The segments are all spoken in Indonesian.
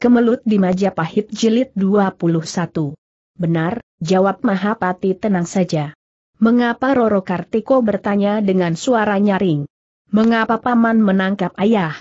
Kemelut di Majapahit Jilid 21. Benar, jawab Mahapati tenang saja. Mengapa Roro Kartiko bertanya dengan suara nyaring? Mengapa paman menangkap ayah?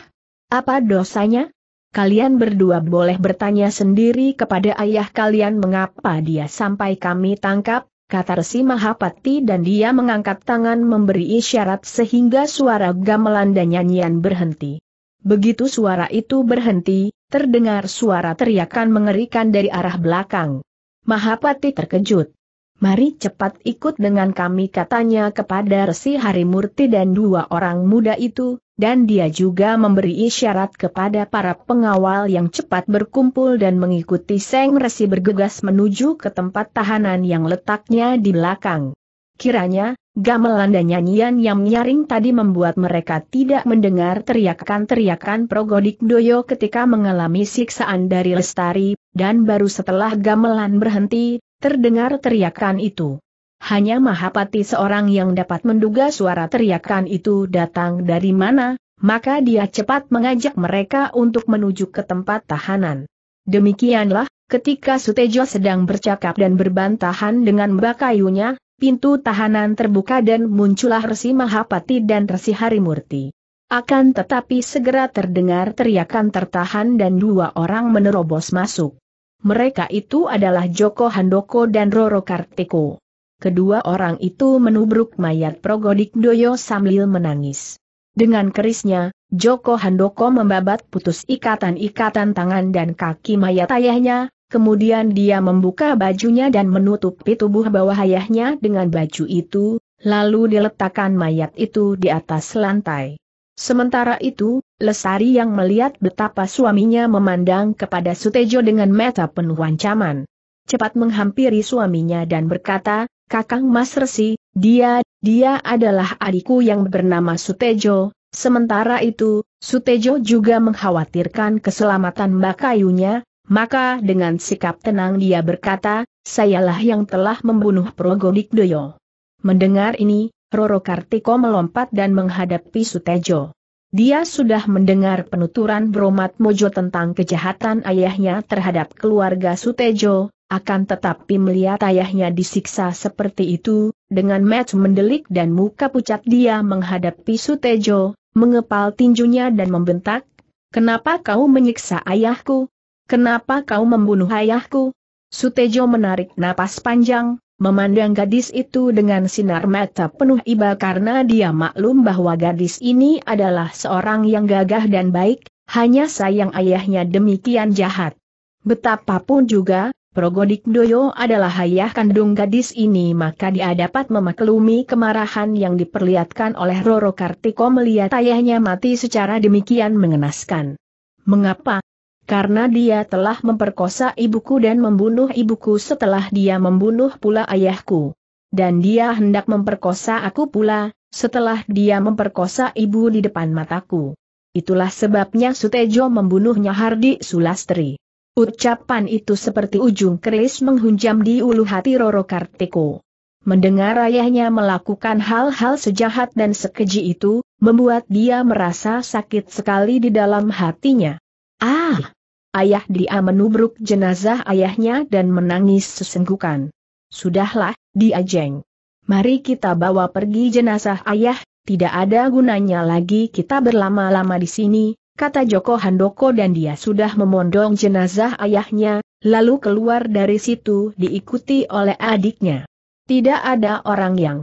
Apa dosanya? Kalian berdua boleh bertanya sendiri kepada ayah kalian mengapa dia sampai kami tangkap, kata Resi Mahapati dan dia mengangkat tangan memberi isyarat sehingga suara gamelan dan nyanyian berhenti. Begitu suara itu berhenti, terdengar suara teriakan mengerikan dari arah belakang. Mahapati terkejut. Mari cepat ikut dengan kami katanya kepada Resi Harimurti dan dua orang muda itu, dan dia juga memberi isyarat kepada para pengawal yang cepat berkumpul dan mengikuti Seng Resi bergegas menuju ke tempat tahanan yang letaknya di belakang. Kiranya, Gamelan dan nyanyian yang menyaring tadi membuat mereka tidak mendengar teriakan-teriakan Progodik Doyo ketika mengalami siksaan dari Lestari, dan baru setelah gamelan berhenti, terdengar teriakan itu. Hanya Mahapati seorang yang dapat menduga suara teriakan itu datang dari mana, maka dia cepat mengajak mereka untuk menuju ke tempat tahanan. Demikianlah, ketika Sutejo sedang bercakap dan berbantahan dengan Bakayunya, pintu tahanan terbuka dan muncullah Resi Mahapati dan Resi Harimurti. Akan tetapi segera terdengar teriakan tertahan dan dua orang menerobos masuk. Mereka itu adalah Joko Handoko dan Roro Kartiko. Kedua orang itu menubruk mayat Progodik Doyo sambil menangis. Dengan kerisnya, Joko Handoko membabat putus ikatan-ikatan tangan dan kaki mayat ayahnya, Kemudian dia membuka bajunya dan menutupi tubuh bawah ayahnya dengan baju itu, lalu diletakkan mayat itu di atas lantai. Sementara itu, Lesari yang melihat betapa suaminya memandang kepada Sutejo dengan mata penuh ancaman. Cepat menghampiri suaminya dan berkata, Kakang Mas Resi, dia, dia adalah adikku yang bernama Sutejo, Sementara itu, Sutejo juga mengkhawatirkan keselamatan Mbak Kayunya, maka dengan sikap tenang dia berkata, sayalah yang telah membunuh Progodik Doyo. Mendengar ini, Roro Kartiko melompat dan menghadapi Sutejo. Dia sudah mendengar penuturan Bromat Mojo tentang kejahatan ayahnya terhadap keluarga Sutejo, akan tetapi melihat ayahnya disiksa seperti itu, dengan match mendelik dan muka pucat dia menghadapi Sutejo, mengepal tinjunya dan membentak, Kenapa kau menyiksa ayahku, Kenapa kau membunuh ayahku? Sutejo menarik napas panjang, memandang gadis itu dengan sinar mata penuh iba karena dia maklum bahwa gadis ini adalah seorang yang gagah dan baik, hanya sayang ayahnya demikian jahat. Betapapun juga, Progodik Doyo adalah ayah kandung gadis ini maka dia dapat memaklumi kemarahan yang diperlihatkan oleh Roro Kartiko melihat ayahnya mati secara demikian mengenaskan. Mengapa, karena dia telah memperkosa ibuku dan membunuh ibuku setelah dia membunuh pula ayahku. Dan dia hendak memperkosa aku pula, setelah dia memperkosa ibu di depan mataku. Itulah sebabnya Sutejo membunuhnya Hardi Sulastri. Ucapan itu seperti ujung keris menghunjam di ulu hati Roro Kartiko. Mendengar ayahnya melakukan hal-hal sejahat dan sekeji itu, membuat dia merasa sakit sekali di dalam hatinya. Ah! Ayah dia menubruk jenazah ayahnya dan menangis sesenggukan. Sudahlah, dia jeng. Mari kita bawa pergi jenazah ayah, tidak ada gunanya lagi kita berlama-lama di sini, kata Joko Handoko dan dia sudah memondong jenazah ayahnya, lalu keluar dari situ diikuti oleh adiknya. Tidak ada orang yang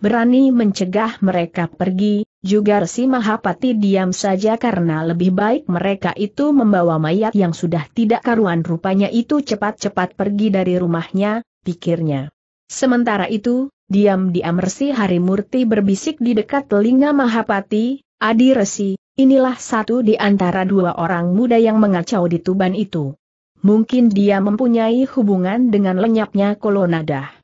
berani mencegah mereka pergi, juga Resi Mahapati diam saja karena lebih baik mereka itu membawa mayat yang sudah tidak karuan rupanya itu cepat-cepat pergi dari rumahnya, pikirnya. Sementara itu, diam-diam Resi Harimurti berbisik di dekat telinga Mahapati, Adi Resi, inilah satu di antara dua orang muda yang mengacau di Tuban itu. Mungkin dia mempunyai hubungan dengan lenyapnya Kolonadah.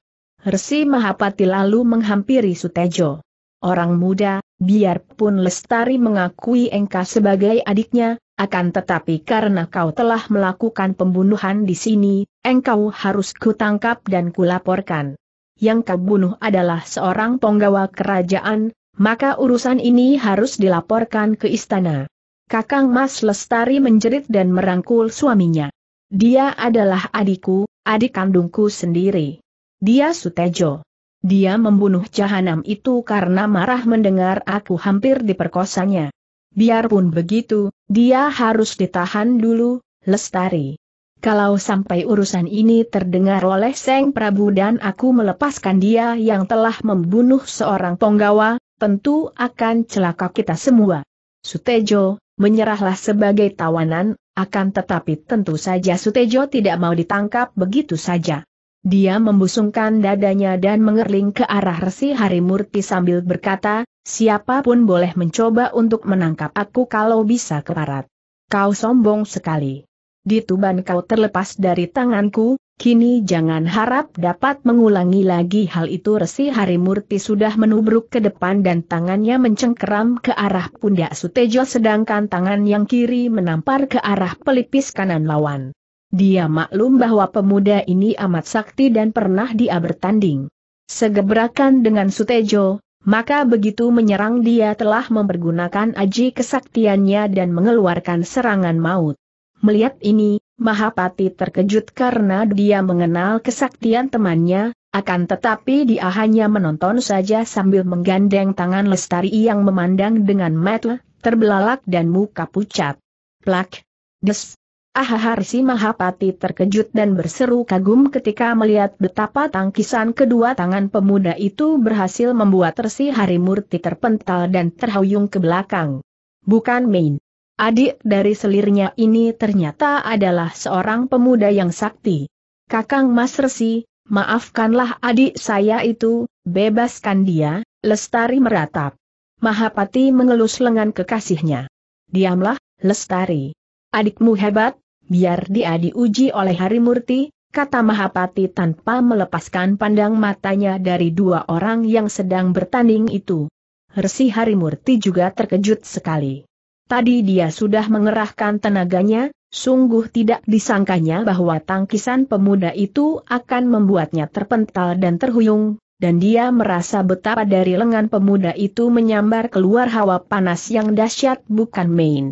Resi Mahapati lalu menghampiri Sutejo. Orang muda, biarpun Lestari mengakui engkau sebagai adiknya, akan tetapi karena kau telah melakukan pembunuhan di sini, engkau harus kutangkap dan kulaporkan. Yang kau bunuh adalah seorang penggawa kerajaan, maka urusan ini harus dilaporkan ke istana. Kakang Mas Lestari menjerit dan merangkul suaminya. Dia adalah adikku, adik kandungku sendiri. Dia Sutejo. Dia membunuh Jahanam itu karena marah mendengar aku hampir diperkosanya. Biarpun begitu, dia harus ditahan dulu, Lestari. Kalau sampai urusan ini terdengar oleh Seng Prabu dan aku melepaskan dia yang telah membunuh seorang penggawa, tentu akan celaka kita semua. Sutejo, menyerahlah sebagai tawanan, akan tetapi tentu saja Sutejo tidak mau ditangkap begitu saja. Dia membusungkan dadanya dan mengerling ke arah Resi Harimurti sambil berkata, siapapun boleh mencoba untuk menangkap aku kalau bisa keparat. Kau sombong sekali. Di Tuban kau terlepas dari tanganku, kini jangan harap dapat mengulangi lagi hal itu Resi Harimurti sudah menubruk ke depan dan tangannya mencengkeram ke arah pundak Sutejo sedangkan tangan yang kiri menampar ke arah pelipis kanan lawan. Dia maklum bahwa pemuda ini amat sakti dan pernah dia bertanding. Segebrakan dengan Sutejo, maka begitu menyerang dia telah mempergunakan aji kesaktiannya dan mengeluarkan serangan maut. Melihat ini, Mahapati terkejut karena dia mengenal kesaktian temannya, akan tetapi dia hanya menonton saja sambil menggandeng tangan Lestari yang memandang dengan mata terbelalak dan muka pucat. Plak! Des! Ahaharsi Mahapati terkejut dan berseru kagum ketika melihat betapa tangkisan kedua tangan pemuda itu berhasil membuat Resi Harimurti terpental dan terhuyung ke belakang. Bukan main. Adik dari selirnya ini ternyata adalah seorang pemuda yang sakti. Kakang Mas Resi, maafkanlah adik saya itu, bebaskan dia, Lestari meratap. Mahapati mengelus lengan kekasihnya. Diamlah, Lestari. Adikmu hebat, Biar dia diuji oleh Hari Murti, kata Mahapati tanpa melepaskan pandang matanya dari dua orang yang sedang bertanding itu. Resi Hari Murti juga terkejut sekali. Tadi dia sudah mengerahkan tenaganya, sungguh tidak disangkanya bahwa tangkisan pemuda itu akan membuatnya terpental dan terhuyung, dan dia merasa betapa dari lengan pemuda itu menyambar keluar hawa panas yang dahsyat bukan main.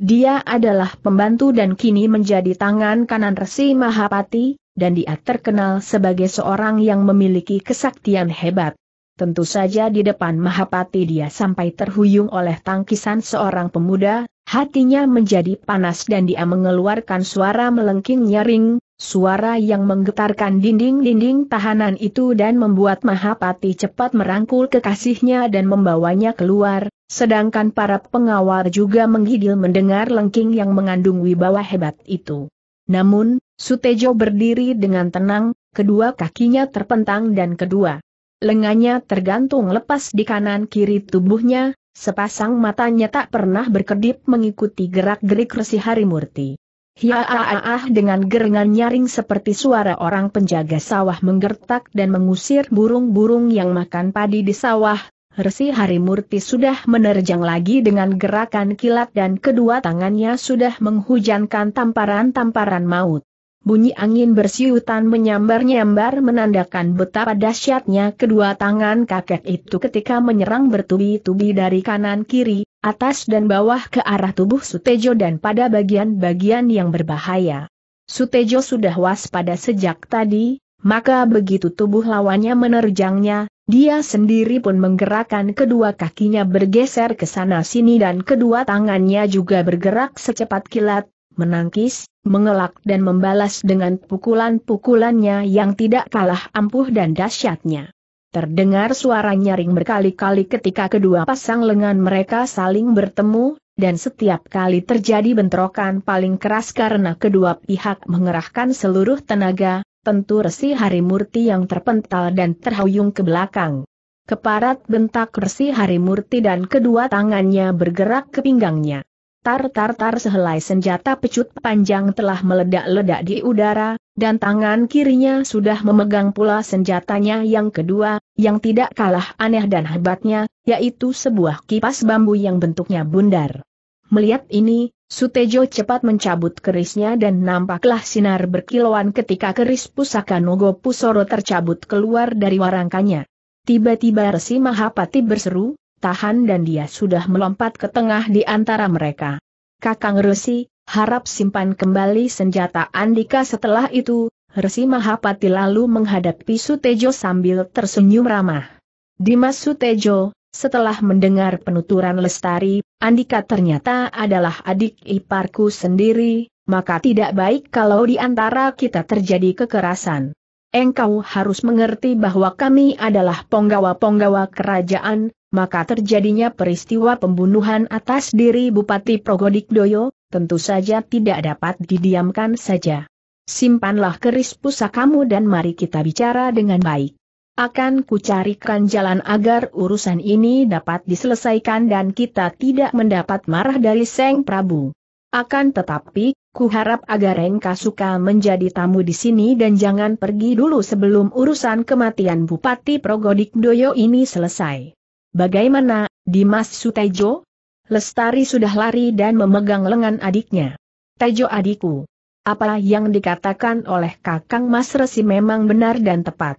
Dia adalah pembantu dan kini menjadi tangan kanan Resi Mahapati, dan dia terkenal sebagai seorang yang memiliki kesaktian hebat. Tentu saja di depan Mahapati dia sampai terhuyung oleh tangkisan seorang pemuda, hatinya menjadi panas dan dia mengeluarkan suara melengking nyaring, Suara yang menggetarkan dinding-dinding tahanan itu dan membuat Mahapati cepat merangkul kekasihnya dan membawanya keluar, sedangkan para pengawal juga menggigil mendengar lengking yang mengandung wibawa hebat itu. Namun, Sutejo berdiri dengan tenang, kedua kakinya terpentang dan kedua lengannya tergantung lepas di kanan kiri tubuhnya, sepasang matanya tak pernah berkedip mengikuti gerak-gerik Resi Harimurti. Hia ya, ah, ah, ah, ah, dengan gerengan nyaring seperti suara orang penjaga sawah menggertak dan mengusir burung-burung yang makan padi di sawah, Resi Harimurti sudah menerjang lagi dengan gerakan kilat dan kedua tangannya sudah menghujankan tamparan-tamparan maut. Bunyi angin bersiutan menyambar-nyambar menandakan betapa dahsyatnya kedua tangan kakek itu ketika menyerang bertubi-tubi dari kanan kiri, atas dan bawah ke arah tubuh Sutejo dan pada bagian-bagian yang berbahaya. Sutejo sudah waspada sejak tadi, maka begitu tubuh lawannya menerjangnya, dia sendiri pun menggerakkan kedua kakinya bergeser ke sana-sini dan kedua tangannya juga bergerak secepat kilat, menangkis, mengelak dan membalas dengan pukulan-pukulannya yang tidak kalah ampuh dan dahsyatnya. Terdengar suara nyaring berkali-kali ketika kedua pasang lengan mereka saling bertemu, dan setiap kali terjadi bentrokan paling keras karena kedua pihak mengerahkan seluruh tenaga, tentu Resi Harimurti yang terpental dan terhuyung ke belakang. Keparat bentak Resi Harimurti dan kedua tangannya bergerak ke pinggangnya. Tar-tar-tar sehelai senjata pecut panjang telah meledak-ledak di udara, dan tangan kirinya sudah memegang pula senjatanya yang kedua, yang tidak kalah aneh dan hebatnya, yaitu sebuah kipas bambu yang bentuknya bundar. Melihat ini, Sutejo cepat mencabut kerisnya dan nampaklah sinar berkilauan ketika keris pusaka Nogo Pusoro tercabut keluar dari warangkanya. Tiba-tiba Resi Mahapati berseru, tahan dan dia sudah melompat ke tengah di antara mereka. Kakang Resi, Harap simpan kembali senjata Andika setelah itu, Resi Mahapati lalu menghadapi Sutejo sambil tersenyum ramah. Dimas Sutejo, setelah mendengar penuturan Lestari, Andika ternyata adalah adik iparku sendiri, maka tidak baik kalau di antara kita terjadi kekerasan. Engkau harus mengerti bahwa kami adalah penggawa-penggawa kerajaan, maka terjadinya peristiwa pembunuhan atas diri Bupati Progodikdoyo, tentu saja tidak dapat didiamkan saja. Simpanlah keris pusakamu dan mari kita bicara dengan baik. Akan kucarikan jalan agar urusan ini dapat diselesaikan dan kita tidak mendapat marah dari Seng Prabu. Akan tetapi, kuharap agar Rengka suka menjadi tamu di sini dan jangan pergi dulu sebelum urusan kematian Bupati Progodik Doyo ini selesai. Bagaimana, Dimas Sutejo? Lestari sudah lari dan memegang lengan adiknya. Tejo adikku. Apa yang dikatakan oleh kakang Mas Resi memang benar dan tepat.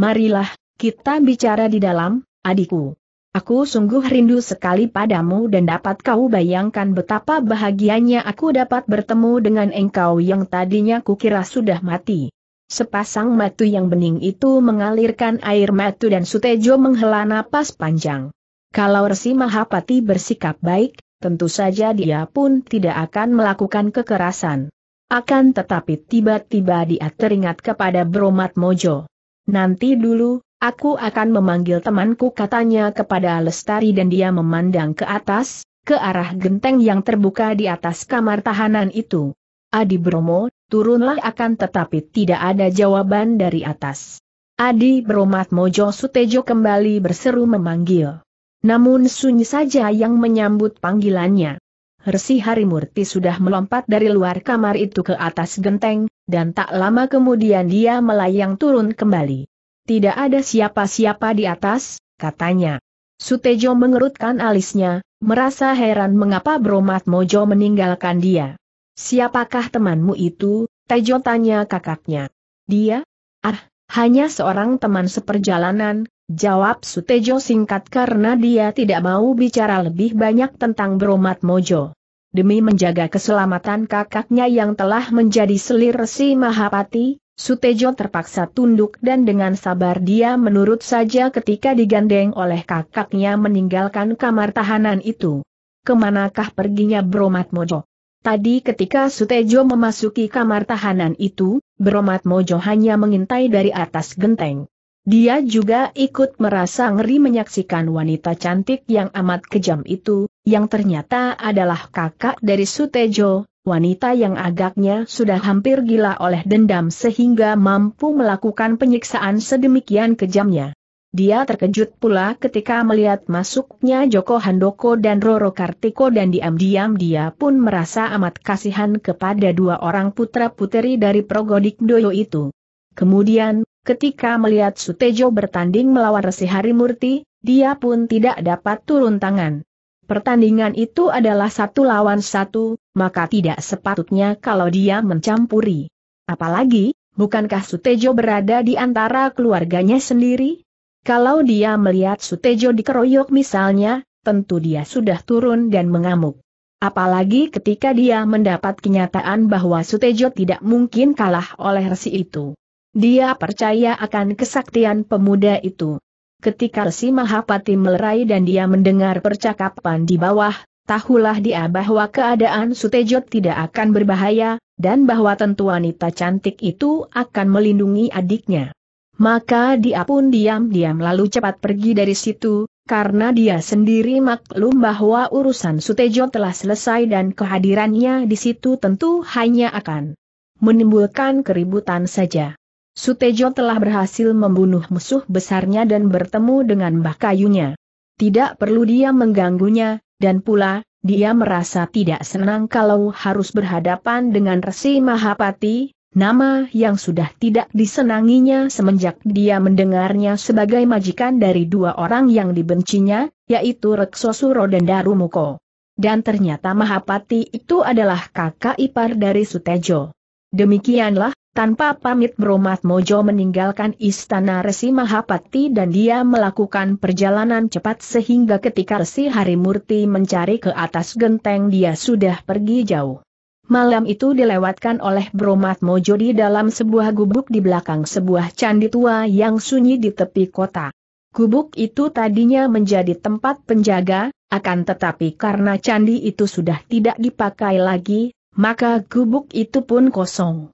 Marilah, kita bicara di dalam, adikku. Aku sungguh rindu sekali padamu dan dapat kau bayangkan betapa bahagianya aku dapat bertemu dengan engkau yang tadinya kukira sudah mati. Sepasang matu yang bening itu mengalirkan air matu dan Sutejo menghela napas panjang. Kalau Resi Mahapati bersikap baik, tentu saja dia pun tidak akan melakukan kekerasan. Akan tetapi tiba-tiba dia teringat kepada Bromat Mojo. Nanti dulu, aku akan memanggil temanku katanya kepada Lestari dan dia memandang ke atas, ke arah genteng yang terbuka di atas kamar tahanan itu. Adi Bromo, turunlah akan tetapi tidak ada jawaban dari atas. Adi Bromat Mojo Sutejo kembali berseru memanggil. Namun sunyi saja yang menyambut panggilannya. Resi Harimurti sudah melompat dari luar kamar itu ke atas genteng, dan tak lama kemudian dia melayang turun kembali. Tidak ada siapa-siapa di atas, katanya. Sutejo mengerutkan alisnya, merasa heran mengapa Bromat Mojo meninggalkan dia. Siapakah temanmu itu? Tejo tanya kakaknya. Dia? Ah, hanya seorang teman seperjalanan, Jawab Sutejo singkat karena dia tidak mau bicara lebih banyak tentang Bromat Mojo. Demi menjaga keselamatan kakaknya yang telah menjadi selir si Mahapati, Sutejo terpaksa tunduk dan dengan sabar dia menurut saja ketika digandeng oleh kakaknya meninggalkan kamar tahanan itu. Kemanakah perginya Bromat Mojo? Tadi ketika Sutejo memasuki kamar tahanan itu, Bromat Mojo hanya mengintai dari atas genteng. Dia juga ikut merasa ngeri menyaksikan wanita cantik yang amat kejam itu, yang ternyata adalah kakak dari Sutejo, wanita yang agaknya sudah hampir gila oleh dendam sehingga mampu melakukan penyiksaan sedemikian kejamnya. Dia terkejut pula ketika melihat masuknya Joko Handoko dan Roro Kartiko dan diam-diam dia pun merasa amat kasihan kepada dua orang putra-puteri dari Progodik Doyo itu. Kemudian, Ketika melihat Sutejo bertanding melawan Resi Harimurti, dia pun tidak dapat turun tangan. Pertandingan itu adalah satu lawan satu, maka tidak sepatutnya kalau dia mencampuri. Apalagi, bukankah Sutejo berada di antara keluarganya sendiri? Kalau dia melihat Sutejo dikeroyok misalnya, tentu dia sudah turun dan mengamuk. Apalagi ketika dia mendapat kenyataan bahwa Sutejo tidak mungkin kalah oleh resi itu. Dia percaya akan kesaktian pemuda itu. Ketika Resi Mahapati melerai dan dia mendengar percakapan di bawah, tahulah dia bahwa keadaan Sutejo tidak akan berbahaya, dan bahwa tentu wanita cantik itu akan melindungi adiknya. Maka dia pun diam-diam lalu cepat pergi dari situ, karena dia sendiri maklum bahwa urusan Sutejo telah selesai dan kehadirannya di situ tentu hanya akan menimbulkan keributan saja. Sutejo telah berhasil membunuh musuh besarnya dan bertemu dengan Mbah Kayunya. Tidak perlu dia mengganggunya, dan pula, dia merasa tidak senang kalau harus berhadapan dengan Resi Mahapati, nama yang sudah tidak disenanginya semenjak dia mendengarnya sebagai majikan dari dua orang yang dibencinya, yaitu Reksosuro dan Darumuko dan ternyata Mahapati itu adalah kakak ipar dari Sutejo. Demikianlah, tanpa pamit Bromat Mojo meninggalkan istana Resi Mahapati dan dia melakukan perjalanan cepat sehingga ketika Resi Harimurti mencari ke atas genteng dia sudah pergi jauh. Malam itu dilewatkan oleh Bromat Mojo di dalam sebuah gubuk di belakang sebuah candi tua yang sunyi di tepi kota. Gubuk itu tadinya menjadi tempat penjaga, akan tetapi karena candi itu sudah tidak dipakai lagi, maka gubuk itu pun kosong.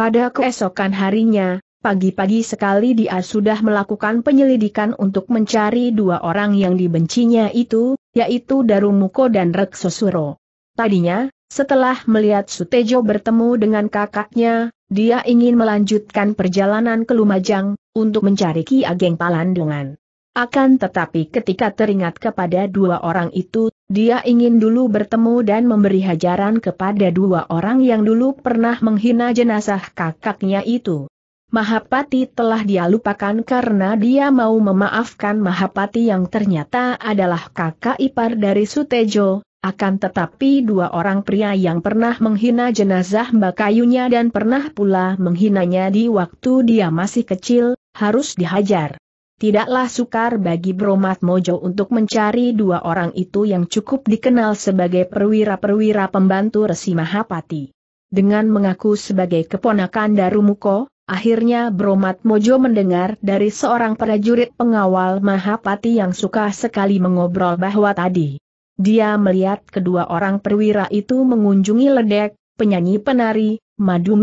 Pada keesokan harinya, pagi-pagi sekali dia sudah melakukan penyelidikan untuk mencari dua orang yang dibencinya itu, yaitu Darumuko dan Reksosuro. Tadinya, setelah melihat Sutejo bertemu dengan kakaknya, dia ingin melanjutkan perjalanan ke Lumajang, untuk mencari Ki Ageng Palandungan. Akan tetapi ketika teringat kepada dua orang itu, dia ingin dulu bertemu dan memberi hajaran kepada dua orang yang dulu pernah menghina jenazah kakaknya itu. Mahapati telah dia lupakan karena dia mau memaafkan Mahapati yang ternyata adalah kakak ipar dari Sutejo, akan tetapi dua orang pria yang pernah menghina jenazah Mbak Kayunya dan pernah pula menghinanya di waktu dia masih kecil, harus dihajar tidaklah sukar bagi Bromat Mojo untuk mencari dua orang itu yang cukup dikenal sebagai perwira-perwira pembantu Resi Mahapati. Dengan mengaku sebagai keponakan Darumuko, akhirnya Bromat Mojo mendengar dari seorang prajurit pengawal Mahapati yang suka sekali mengobrol bahwa tadi dia melihat kedua orang perwira itu mengunjungi ledek, penyanyi penari, madu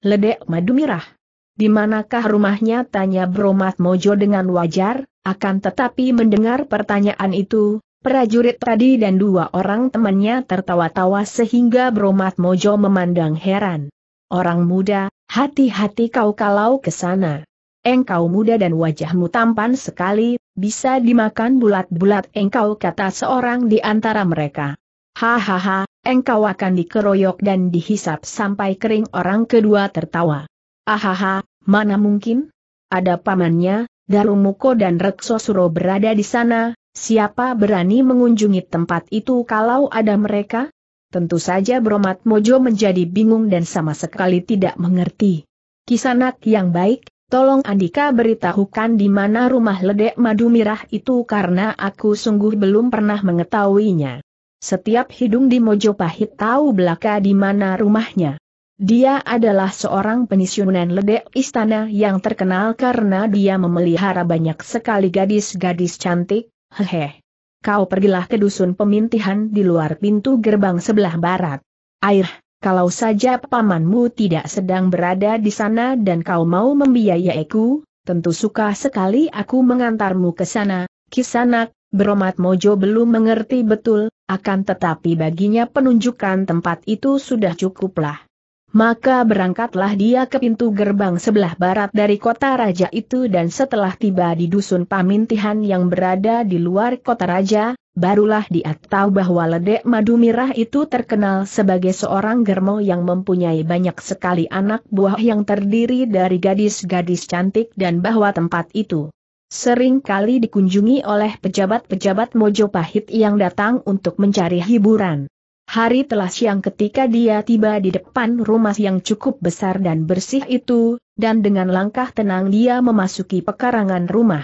Ledek madu di manakah rumahnya tanya Bromat Mojo dengan wajar, akan tetapi mendengar pertanyaan itu, prajurit tadi dan dua orang temannya tertawa-tawa sehingga Bromat Mojo memandang heran. Orang muda, hati-hati kau kalau ke sana. Engkau muda dan wajahmu tampan sekali, bisa dimakan bulat-bulat engkau kata seorang di antara mereka. Hahaha, engkau akan dikeroyok dan dihisap sampai kering orang kedua tertawa. Ahaha, Mana mungkin? Ada pamannya, Darumuko dan Reksosuro berada di sana, siapa berani mengunjungi tempat itu kalau ada mereka? Tentu saja Bromat Mojo menjadi bingung dan sama sekali tidak mengerti. Kisanak yang baik, tolong Andika beritahukan di mana rumah ledek madu mirah itu karena aku sungguh belum pernah mengetahuinya. Setiap hidung di Mojo Pahit tahu belaka di mana rumahnya. Dia adalah seorang penisiunan ledek istana yang terkenal karena dia memelihara banyak sekali gadis-gadis cantik, hehe. Kau pergilah ke dusun pemintihan di luar pintu gerbang sebelah barat. Air, kalau saja pamanmu tidak sedang berada di sana dan kau mau membiayaiku, tentu suka sekali aku mengantarmu ke sana, kisanak, Beromat Mojo belum mengerti betul, akan tetapi baginya penunjukan tempat itu sudah cukuplah maka berangkatlah dia ke pintu gerbang sebelah barat dari kota raja itu dan setelah tiba di dusun Pamintihan yang berada di luar kota raja, barulah dia tahu bahwa ledek madu mirah itu terkenal sebagai seorang germo yang mempunyai banyak sekali anak buah yang terdiri dari gadis-gadis cantik dan bahwa tempat itu sering kali dikunjungi oleh pejabat-pejabat Mojopahit yang datang untuk mencari hiburan. Hari telah siang ketika dia tiba di depan rumah yang cukup besar dan bersih itu, dan dengan langkah tenang dia memasuki pekarangan rumah.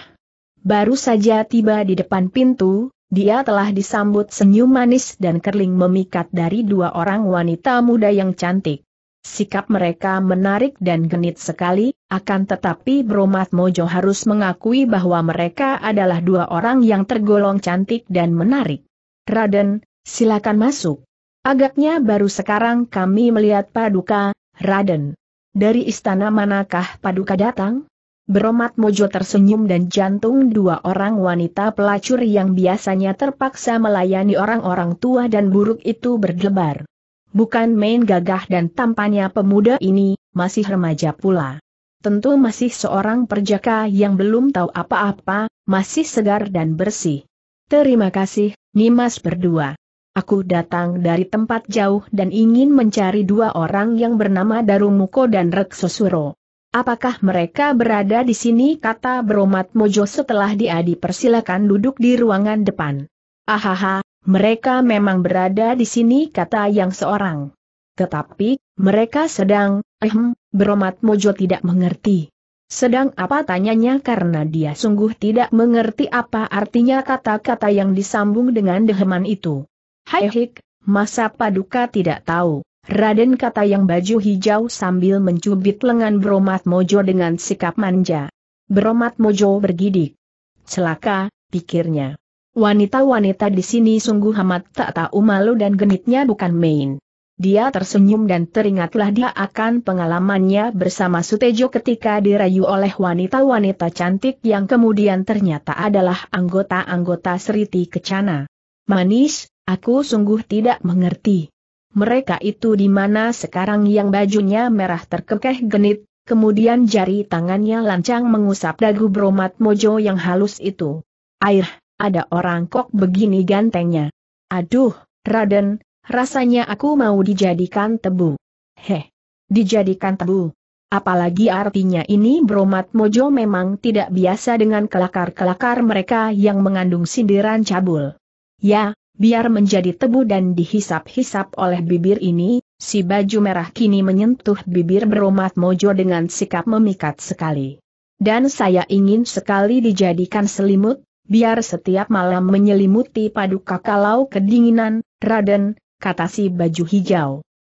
Baru saja tiba di depan pintu, dia telah disambut senyum manis dan kerling memikat dari dua orang wanita muda yang cantik. Sikap mereka menarik dan genit sekali, akan tetapi Bromat Mojo harus mengakui bahwa mereka adalah dua orang yang tergolong cantik dan menarik. Raden, silakan masuk. Agaknya baru sekarang kami melihat Paduka, Raden. Dari istana manakah Paduka datang? Beromat Mojo tersenyum dan jantung dua orang wanita pelacur yang biasanya terpaksa melayani orang-orang tua dan buruk itu berdebar. Bukan main gagah dan tampannya pemuda ini, masih remaja pula. Tentu masih seorang perjaka yang belum tahu apa-apa, masih segar dan bersih. Terima kasih, Nimas berdua. Aku datang dari tempat jauh dan ingin mencari dua orang yang bernama Darumuko dan Reksosuro. Apakah mereka berada di sini kata Bromat Mojo setelah dia dipersilakan duduk di ruangan depan. Ahaha, mereka memang berada di sini kata yang seorang. Tetapi, mereka sedang, ehm, Bromat Mojo tidak mengerti. Sedang apa tanyanya karena dia sungguh tidak mengerti apa artinya kata-kata yang disambung dengan deheman itu. Hai eh, masa paduka tidak tahu. Raden kata yang baju hijau sambil mencubit lengan Bromat Mojo dengan sikap manja. Bromat Mojo bergidik. Celaka, pikirnya. Wanita-wanita di sini sungguh amat tak tahu malu dan genitnya bukan main. Dia tersenyum dan teringatlah dia akan pengalamannya bersama Sutejo ketika dirayu oleh wanita-wanita cantik yang kemudian ternyata adalah anggota-anggota Seriti Kecana. Manis, Aku sungguh tidak mengerti. Mereka itu di mana sekarang yang bajunya merah terkekeh genit, kemudian jari tangannya lancang mengusap dagu bromat mojo yang halus itu. Air, ada orang kok begini gantengnya. Aduh, Raden, rasanya aku mau dijadikan tebu. Heh, dijadikan tebu. Apalagi artinya ini bromat mojo memang tidak biasa dengan kelakar-kelakar mereka yang mengandung sindiran cabul. Ya, biar menjadi tebu dan dihisap-hisap oleh bibir ini, si baju merah kini menyentuh bibir beromat mojo dengan sikap memikat sekali. Dan saya ingin sekali dijadikan selimut, biar setiap malam menyelimuti paduka kalau kedinginan, Raden, kata si baju hijau.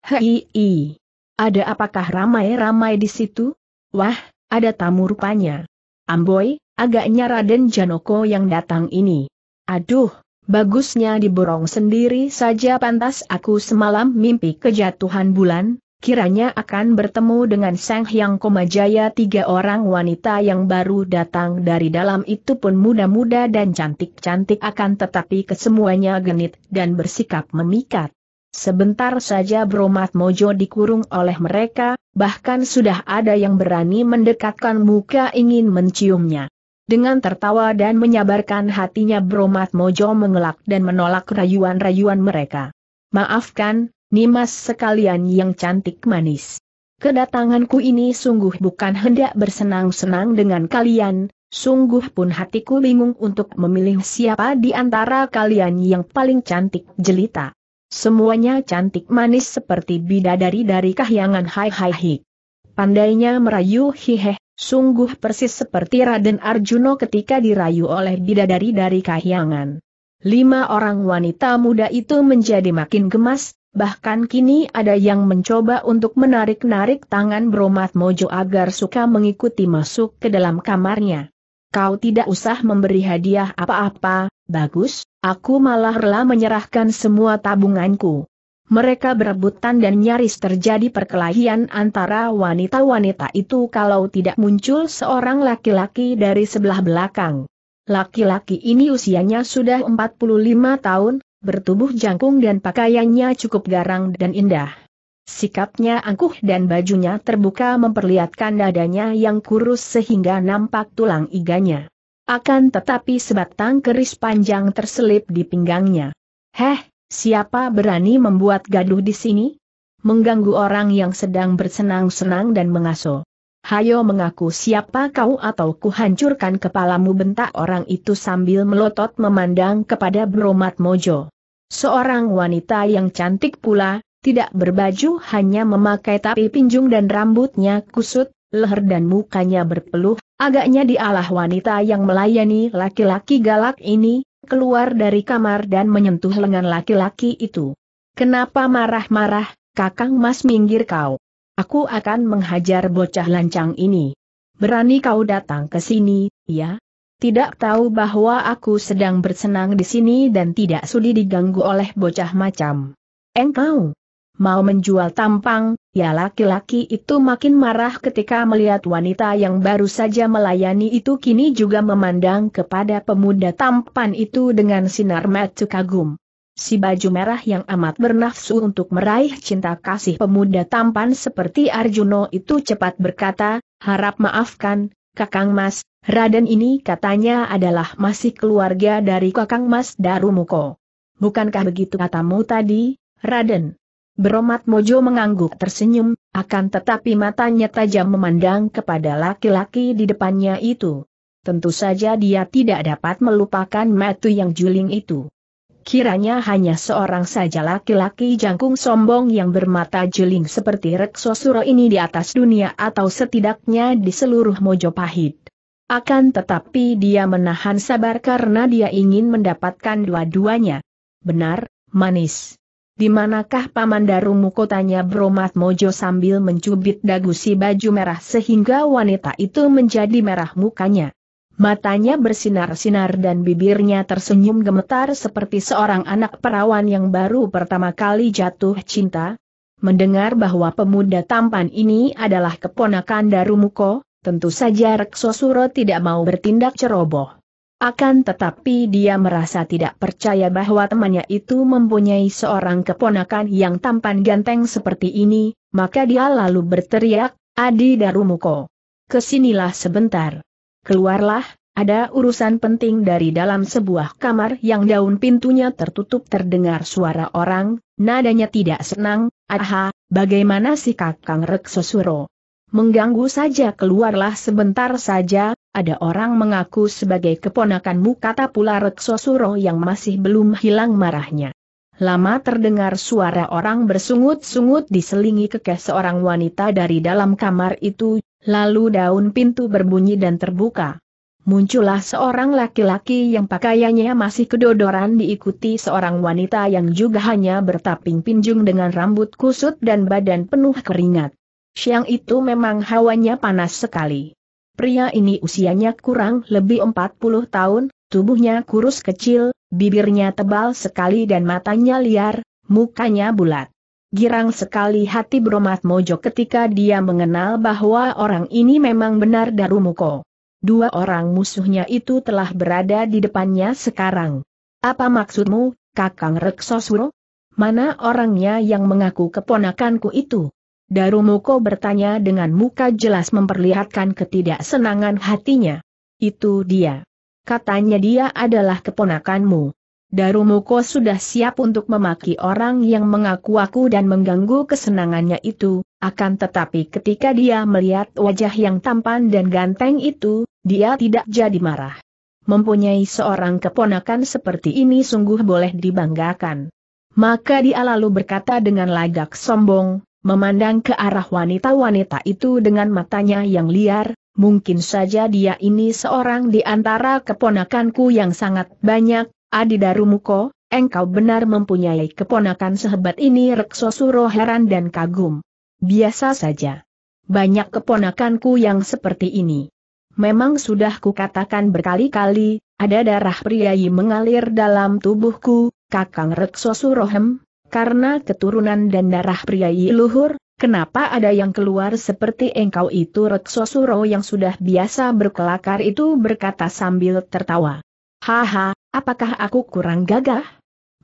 Hei, ada apakah ramai-ramai di situ? Wah, ada tamu rupanya. amboy agaknya Raden Janoko yang datang ini. Aduh, Bagusnya diborong sendiri saja pantas aku semalam mimpi kejatuhan bulan, kiranya akan bertemu dengan Sang Hyang Komajaya tiga orang wanita yang baru datang dari dalam itu pun muda-muda dan cantik-cantik akan tetapi kesemuanya genit dan bersikap memikat. Sebentar saja Bromat Mojo dikurung oleh mereka, bahkan sudah ada yang berani mendekatkan muka ingin menciumnya. Dengan tertawa dan menyabarkan hatinya Bromat Mojo mengelak dan menolak rayuan-rayuan mereka. Maafkan, Nimas sekalian yang cantik manis. Kedatanganku ini sungguh bukan hendak bersenang-senang dengan kalian, sungguh pun hatiku bingung untuk memilih siapa di antara kalian yang paling cantik jelita. Semuanya cantik manis seperti bidadari dari kahyangan hai hai hi. Pandainya merayu heh, Sungguh persis seperti Raden Arjuno ketika dirayu oleh bidadari dari kahyangan. Lima orang wanita muda itu menjadi makin gemas, bahkan kini ada yang mencoba untuk menarik-narik tangan Bromat Mojo agar suka mengikuti masuk ke dalam kamarnya. Kau tidak usah memberi hadiah apa-apa, bagus, aku malah rela menyerahkan semua tabunganku mereka berebutan dan nyaris terjadi perkelahian antara wanita-wanita itu kalau tidak muncul seorang laki-laki dari sebelah belakang. Laki-laki ini usianya sudah 45 tahun, bertubuh jangkung dan pakaiannya cukup garang dan indah. Sikapnya angkuh dan bajunya terbuka memperlihatkan dadanya yang kurus sehingga nampak tulang iganya. Akan tetapi sebatang keris panjang terselip di pinggangnya. Heh, Siapa berani membuat gaduh di sini? Mengganggu orang yang sedang bersenang-senang dan mengasuh. Hayo mengaku siapa kau atau kuhancurkan kepalamu bentak orang itu sambil melotot memandang kepada Bromat Mojo. Seorang wanita yang cantik pula, tidak berbaju hanya memakai tapi pinjung dan rambutnya kusut, leher dan mukanya berpeluh, agaknya dialah wanita yang melayani laki-laki galak ini, keluar dari kamar dan menyentuh lengan laki-laki itu. Kenapa marah-marah, kakang mas minggir kau? Aku akan menghajar bocah lancang ini. Berani kau datang ke sini, ya? Tidak tahu bahwa aku sedang bersenang di sini dan tidak sudi diganggu oleh bocah macam. Engkau, mau menjual tampang, ya laki-laki itu makin marah ketika melihat wanita yang baru saja melayani itu kini juga memandang kepada pemuda tampan itu dengan sinar mata kagum. Si baju merah yang amat bernafsu untuk meraih cinta kasih pemuda tampan seperti Arjuno itu cepat berkata, harap maafkan, Kakang Mas, Raden ini katanya adalah masih keluarga dari Kakang Mas Darumuko. Bukankah begitu katamu tadi, Raden? Beromat Mojo mengangguk tersenyum, akan tetapi matanya tajam memandang kepada laki-laki di depannya itu. Tentu saja dia tidak dapat melupakan metu yang juling itu. Kiranya hanya seorang saja laki-laki jangkung sombong yang bermata juling seperti Reksosuro ini di atas dunia atau setidaknya di seluruh Mojo Pahit. Akan tetapi dia menahan sabar karena dia ingin mendapatkan dua-duanya. Benar, manis. Di manakah Paman Darumuko tanya Bromat Mojo sambil mencubit dagu si baju merah sehingga wanita itu menjadi merah mukanya. Matanya bersinar-sinar dan bibirnya tersenyum gemetar seperti seorang anak perawan yang baru pertama kali jatuh cinta. Mendengar bahwa pemuda tampan ini adalah keponakan Darumuko, tentu saja Reksosuro tidak mau bertindak ceroboh. Akan tetapi dia merasa tidak percaya bahwa temannya itu mempunyai seorang keponakan yang tampan ganteng seperti ini, maka dia lalu berteriak, Adi Darumuko. Kesinilah sebentar. Keluarlah, ada urusan penting dari dalam sebuah kamar yang daun pintunya tertutup terdengar suara orang, nadanya tidak senang, aha, bagaimana si kakang Reksosuro? Mengganggu saja keluarlah sebentar saja, ada orang mengaku sebagai keponakanmu kata pula Reksosuro yang masih belum hilang marahnya. Lama terdengar suara orang bersungut-sungut diselingi kekeh seorang wanita dari dalam kamar itu, lalu daun pintu berbunyi dan terbuka. Muncullah seorang laki-laki yang pakaiannya masih kedodoran diikuti seorang wanita yang juga hanya bertaping pinjung dengan rambut kusut dan badan penuh keringat. Siang itu memang hawanya panas sekali. Pria ini usianya kurang lebih 40 tahun, tubuhnya kurus kecil, bibirnya tebal sekali dan matanya liar, mukanya bulat. Girang sekali hati Bromat Mojo ketika dia mengenal bahwa orang ini memang benar Darumuko. Dua orang musuhnya itu telah berada di depannya sekarang. Apa maksudmu, Kakang Reksosuro? Mana orangnya yang mengaku keponakanku itu? Darumoko bertanya dengan muka jelas memperlihatkan ketidaksenangan hatinya. Itu dia. Katanya dia adalah keponakanmu. Darumoko sudah siap untuk memaki orang yang mengaku-aku dan mengganggu kesenangannya itu, akan tetapi ketika dia melihat wajah yang tampan dan ganteng itu, dia tidak jadi marah. Mempunyai seorang keponakan seperti ini sungguh boleh dibanggakan. Maka dia lalu berkata dengan lagak sombong, memandang ke arah wanita-wanita itu dengan matanya yang liar, mungkin saja dia ini seorang di antara keponakanku yang sangat banyak, Adidarumuko, engkau benar mempunyai keponakan sehebat ini Reksosuro heran dan kagum. Biasa saja. Banyak keponakanku yang seperti ini. Memang sudah kukatakan berkali-kali, ada darah priayi mengalir dalam tubuhku, Kakang Reksosurohem, karena keturunan dan darah pria luhur, kenapa ada yang keluar seperti engkau itu Reksosuro yang sudah biasa berkelakar itu berkata sambil tertawa. Haha, apakah aku kurang gagah?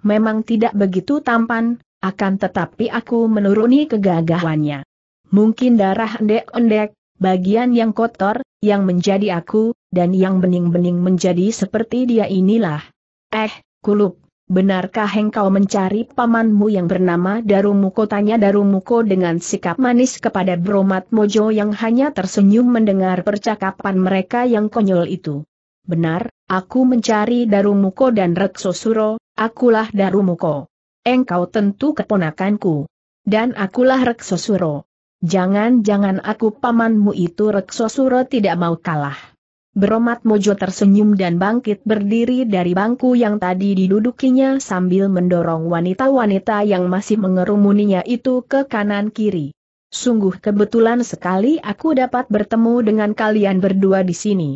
Memang tidak begitu tampan, akan tetapi aku menuruni kegagahannya. Mungkin darah endek-endek, bagian yang kotor, yang menjadi aku, dan yang bening-bening menjadi seperti dia inilah. Eh, kulup, benarkah engkau mencari pamanmu yang bernama Darumuko? Tanya Darumuko dengan sikap manis kepada Bromat Mojo yang hanya tersenyum mendengar percakapan mereka yang konyol itu. Benar, aku mencari Darumuko dan Reksosuro, akulah Darumuko. Engkau tentu keponakanku. Dan akulah Reksosuro. Jangan-jangan aku pamanmu itu Reksosuro tidak mau kalah. Beromat Mojo tersenyum dan bangkit berdiri dari bangku yang tadi didudukinya sambil mendorong wanita-wanita yang masih mengerumuninya itu ke kanan kiri. Sungguh kebetulan sekali aku dapat bertemu dengan kalian berdua di sini.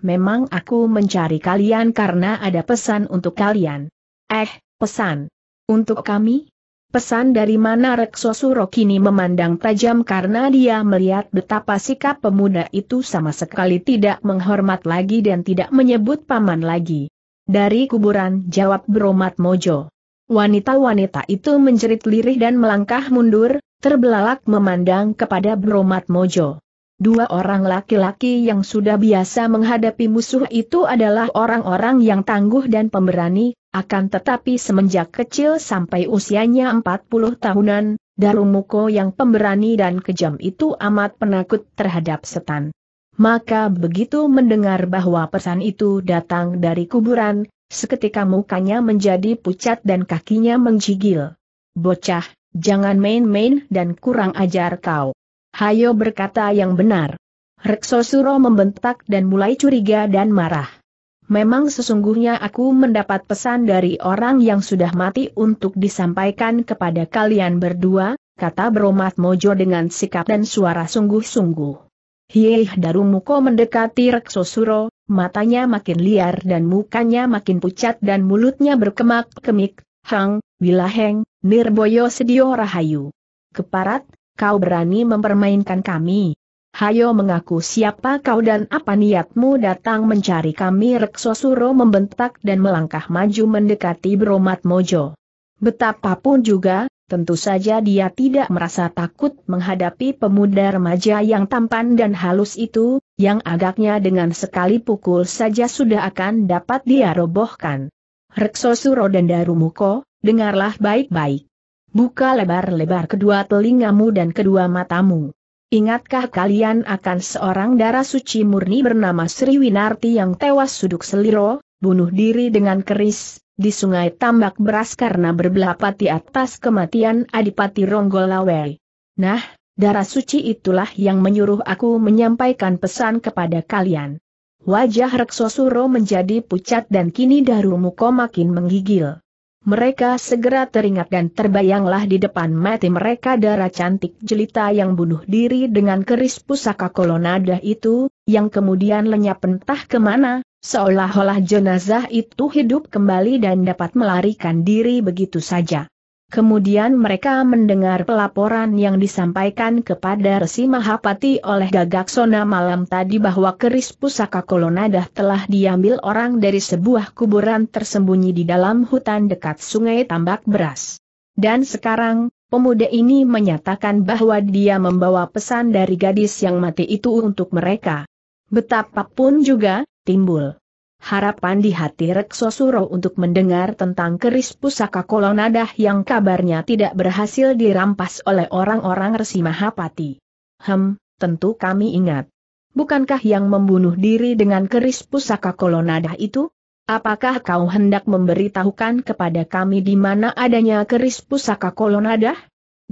Memang aku mencari kalian karena ada pesan untuk kalian. Eh, pesan. Untuk kami? Pesan dari mana Rekso Surokini memandang tajam karena dia melihat betapa sikap pemuda itu sama sekali tidak menghormat lagi dan tidak menyebut paman lagi. Dari kuburan jawab Bromat Mojo. Wanita-wanita itu menjerit lirih dan melangkah mundur, terbelalak memandang kepada Bromat Mojo. Dua orang laki-laki yang sudah biasa menghadapi musuh itu adalah orang-orang yang tangguh dan pemberani, akan tetapi semenjak kecil sampai usianya 40 tahunan, Darumuko yang pemberani dan kejam itu amat penakut terhadap setan. Maka begitu mendengar bahwa pesan itu datang dari kuburan, seketika mukanya menjadi pucat dan kakinya menggigil. Bocah, jangan main-main dan kurang ajar kau. Hayo berkata yang benar. Reksosuro membentak dan mulai curiga dan marah. Memang sesungguhnya aku mendapat pesan dari orang yang sudah mati untuk disampaikan kepada kalian berdua, kata Bromat Mojo dengan sikap dan suara sungguh-sungguh. Hieh Darumuko mendekati Reksosuro, matanya makin liar dan mukanya makin pucat dan mulutnya berkemak-kemik, Hang, Wilaheng, Nirboyo Sedio Rahayu. Keparat, kau berani mempermainkan kami. Hayo mengaku siapa kau dan apa niatmu datang mencari kami Reksosuro membentak dan melangkah maju mendekati Bromat Mojo. Betapapun juga, tentu saja dia tidak merasa takut menghadapi pemuda remaja yang tampan dan halus itu, yang agaknya dengan sekali pukul saja sudah akan dapat dia robohkan. Reksosuro dan Darumuko, dengarlah baik-baik. Buka lebar-lebar kedua telingamu dan kedua matamu. Ingatkah kalian akan seorang darah suci murni bernama Sri Winarti yang tewas suduk seliro, bunuh diri dengan keris, di sungai tambak beras karena berbelah pati atas kematian Adipati Ronggolawai. Nah, darah suci itulah yang menyuruh aku menyampaikan pesan kepada kalian. Wajah Reksosuro menjadi pucat dan kini Darumuko makin menggigil. Mereka segera teringat dan terbayanglah di depan mati mereka darah cantik jelita yang bunuh diri dengan keris pusaka kolonada itu, yang kemudian lenyap entah kemana, seolah-olah jenazah itu hidup kembali dan dapat melarikan diri begitu saja. Kemudian mereka mendengar pelaporan yang disampaikan kepada Resi Mahapati oleh Gagaksona malam tadi bahwa keris pusaka Kolonadah telah diambil orang dari sebuah kuburan tersembunyi di dalam hutan dekat sungai Tambak Beras. Dan sekarang, pemuda ini menyatakan bahwa dia membawa pesan dari gadis yang mati itu untuk mereka. Betapapun juga, timbul harapan di hati Rekso Suro untuk mendengar tentang keris pusaka kolonadah yang kabarnya tidak berhasil dirampas oleh orang-orang Resi Mahapati. Hem, tentu kami ingat. Bukankah yang membunuh diri dengan keris pusaka kolonadah itu? Apakah kau hendak memberitahukan kepada kami di mana adanya keris pusaka kolonadah?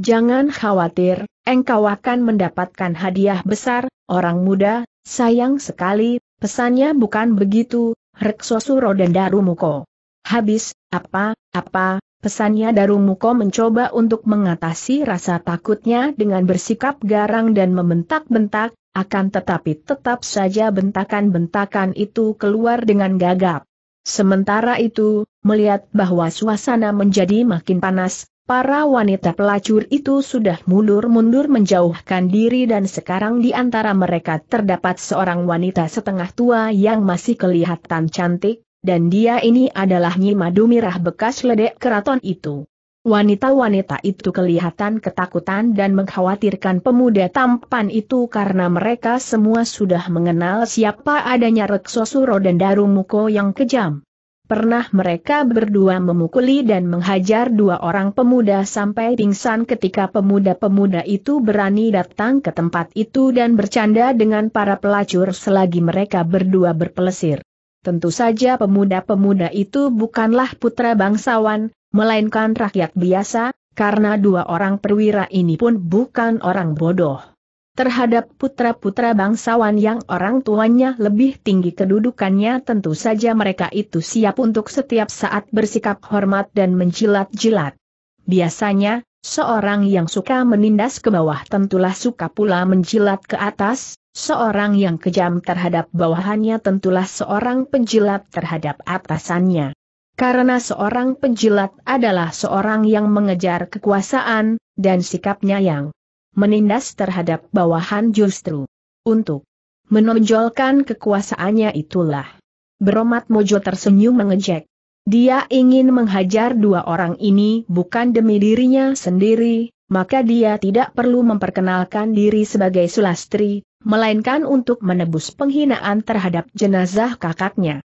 Jangan khawatir, engkau akan mendapatkan hadiah besar, orang muda, sayang sekali, pesannya bukan begitu, Reksosuro dan Darumuko. Habis, apa, apa, pesannya Darumuko mencoba untuk mengatasi rasa takutnya dengan bersikap garang dan membentak-bentak, akan tetapi tetap saja bentakan-bentakan itu keluar dengan gagap. Sementara itu, melihat bahwa suasana menjadi makin panas, Para wanita pelacur itu sudah mundur-mundur menjauhkan diri dan sekarang di antara mereka terdapat seorang wanita setengah tua yang masih kelihatan cantik, dan dia ini adalah Nyi Madumirah Mirah bekas ledek keraton itu. Wanita-wanita itu kelihatan ketakutan dan mengkhawatirkan pemuda tampan itu karena mereka semua sudah mengenal siapa adanya Reksosuro dan Darumuko yang kejam. Pernah mereka berdua memukuli dan menghajar dua orang pemuda sampai pingsan ketika pemuda-pemuda itu berani datang ke tempat itu dan bercanda dengan para pelacur selagi mereka berdua berpelesir. Tentu saja pemuda-pemuda itu bukanlah putra bangsawan, melainkan rakyat biasa, karena dua orang perwira ini pun bukan orang bodoh. Terhadap putra-putra bangsawan yang orang tuanya lebih tinggi kedudukannya tentu saja mereka itu siap untuk setiap saat bersikap hormat dan menjilat-jilat. Biasanya, seorang yang suka menindas ke bawah tentulah suka pula menjilat ke atas, seorang yang kejam terhadap bawahannya tentulah seorang penjilat terhadap atasannya. Karena seorang penjilat adalah seorang yang mengejar kekuasaan, dan sikapnya yang menindas terhadap bawahan justru untuk menonjolkan kekuasaannya itulah. Beromat Mojo tersenyum mengejek. Dia ingin menghajar dua orang ini bukan demi dirinya sendiri, maka dia tidak perlu memperkenalkan diri sebagai sulastri, melainkan untuk menebus penghinaan terhadap jenazah kakaknya.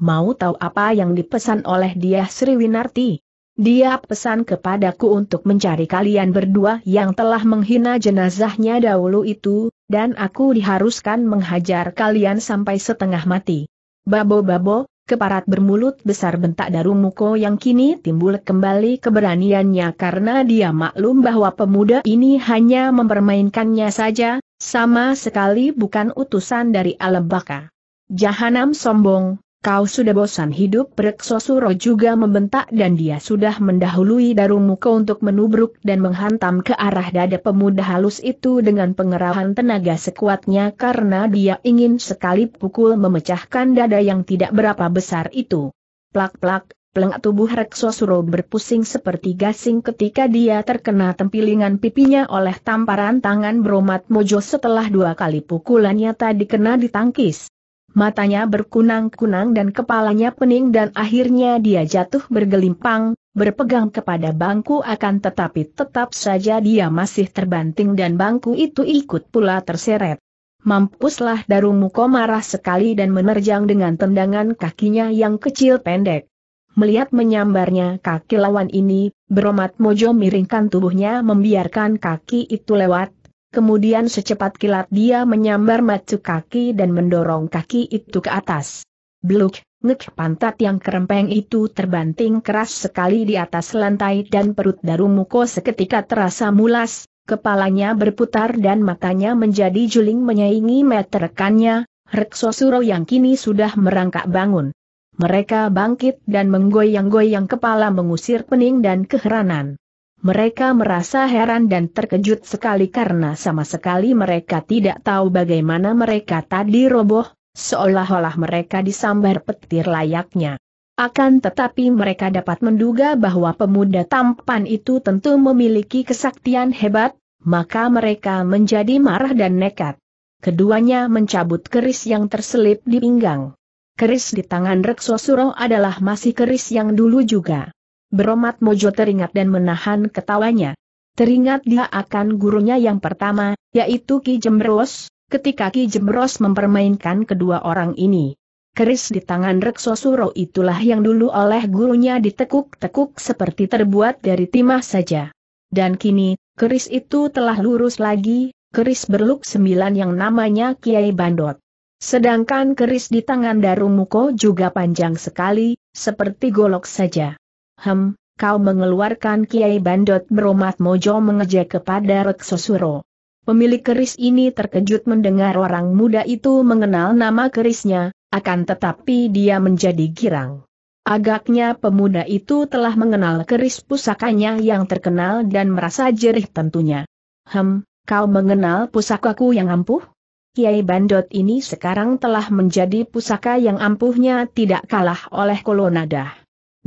Mau tahu apa yang dipesan oleh dia Sri Winarti? Dia pesan kepadaku untuk mencari kalian berdua yang telah menghina jenazahnya dahulu itu, dan aku diharuskan menghajar kalian sampai setengah mati. Babo-babo, keparat bermulut besar bentak Darumuko yang kini timbul kembali keberaniannya karena dia maklum bahwa pemuda ini hanya mempermainkannya saja, sama sekali bukan utusan dari alam baka. Jahanam sombong, Kau sudah bosan hidup Preksosuro juga membentak dan dia sudah mendahului darumuka untuk menubruk dan menghantam ke arah dada pemuda halus itu dengan pengerahan tenaga sekuatnya karena dia ingin sekali pukul memecahkan dada yang tidak berapa besar itu. Plak-plak, pelengak tubuh Reksosuro berpusing seperti gasing ketika dia terkena tempilingan pipinya oleh tamparan tangan Bromat Mojo setelah dua kali pukulannya tadi kena ditangkis matanya berkunang-kunang dan kepalanya pening dan akhirnya dia jatuh bergelimpang, berpegang kepada bangku akan tetapi tetap saja dia masih terbanting dan bangku itu ikut pula terseret. Mampuslah Darumuko marah sekali dan menerjang dengan tendangan kakinya yang kecil pendek. Melihat menyambarnya kaki lawan ini, Beromat Mojo miringkan tubuhnya membiarkan kaki itu lewat, kemudian secepat kilat dia menyambar macu kaki dan mendorong kaki itu ke atas. Bluk, ngek pantat yang kerempeng itu terbanting keras sekali di atas lantai dan perut Darumuko seketika terasa mulas, kepalanya berputar dan matanya menjadi juling menyaingi meterekannya, Reksosuro yang kini sudah merangkak bangun. Mereka bangkit dan menggoyang-goyang kepala mengusir pening dan keheranan mereka merasa heran dan terkejut sekali karena sama sekali mereka tidak tahu bagaimana mereka tadi roboh, seolah-olah mereka disambar petir layaknya. Akan tetapi mereka dapat menduga bahwa pemuda tampan itu tentu memiliki kesaktian hebat, maka mereka menjadi marah dan nekat. Keduanya mencabut keris yang terselip di pinggang. Keris di tangan Reksosuro adalah masih keris yang dulu juga. Beromat Mojo teringat dan menahan ketawanya. Teringat dia akan gurunya yang pertama, yaitu Ki Jembros, ketika Ki Jembros mempermainkan kedua orang ini. Keris di tangan Reksosuro itulah yang dulu oleh gurunya ditekuk-tekuk seperti terbuat dari timah saja. Dan kini, keris itu telah lurus lagi, keris berluk sembilan yang namanya Kiai Bandot. Sedangkan keris di tangan Darumuko juga panjang sekali, seperti golok saja. Hem, kau mengeluarkan Kiai Bandot beromat mojo mengejek kepada Reksosuro. Pemilik keris ini terkejut mendengar orang muda itu mengenal nama kerisnya, akan tetapi dia menjadi girang. Agaknya pemuda itu telah mengenal keris pusakanya yang terkenal dan merasa jerih tentunya. Hem, kau mengenal pusakaku yang ampuh? Kiai Bandot ini sekarang telah menjadi pusaka yang ampuhnya tidak kalah oleh Kolonadah.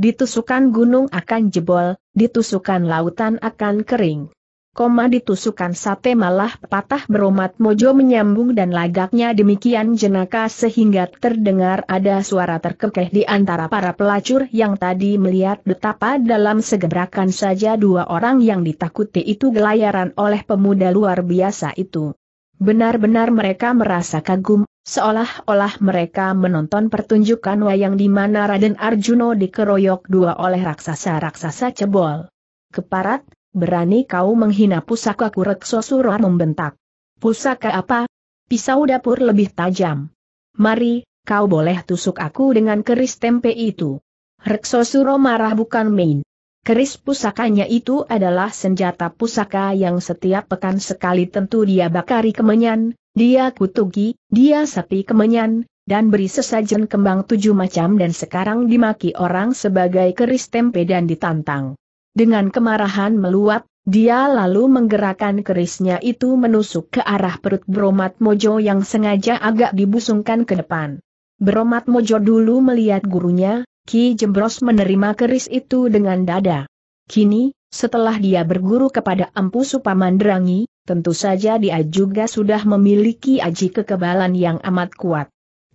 Ditusukan gunung akan jebol, ditusukan lautan akan kering. Koma ditusukan sate malah patah beromat mojo menyambung dan lagaknya demikian jenaka sehingga terdengar ada suara terkekeh di antara para pelacur yang tadi melihat betapa dalam segebrakan saja dua orang yang ditakuti itu gelayaran oleh pemuda luar biasa itu. Benar-benar mereka merasa kagum Seolah-olah mereka menonton pertunjukan wayang di mana Raden Arjuno dikeroyok dua oleh raksasa-raksasa cebol. Keparat, berani kau menghina pusaka Kurekso Suror membentak. Pusaka apa? Pisau dapur lebih tajam. Mari, kau boleh tusuk aku dengan keris tempe itu. Reksosuro marah bukan main. Keris pusakanya itu adalah senjata pusaka yang setiap pekan sekali tentu dia bakari kemenyan, dia kutugi, dia sapi kemenyan, dan beri sesajen kembang tujuh macam dan sekarang dimaki orang sebagai keris tempe dan ditantang. Dengan kemarahan meluap, dia lalu menggerakkan kerisnya itu menusuk ke arah perut Bromat Mojo yang sengaja agak dibusungkan ke depan. Bromat Mojo dulu melihat gurunya, Ki Jembros menerima keris itu dengan dada. Kini, setelah dia berguru kepada Empu Supamandrangi, Tentu saja dia juga sudah memiliki aji kekebalan yang amat kuat.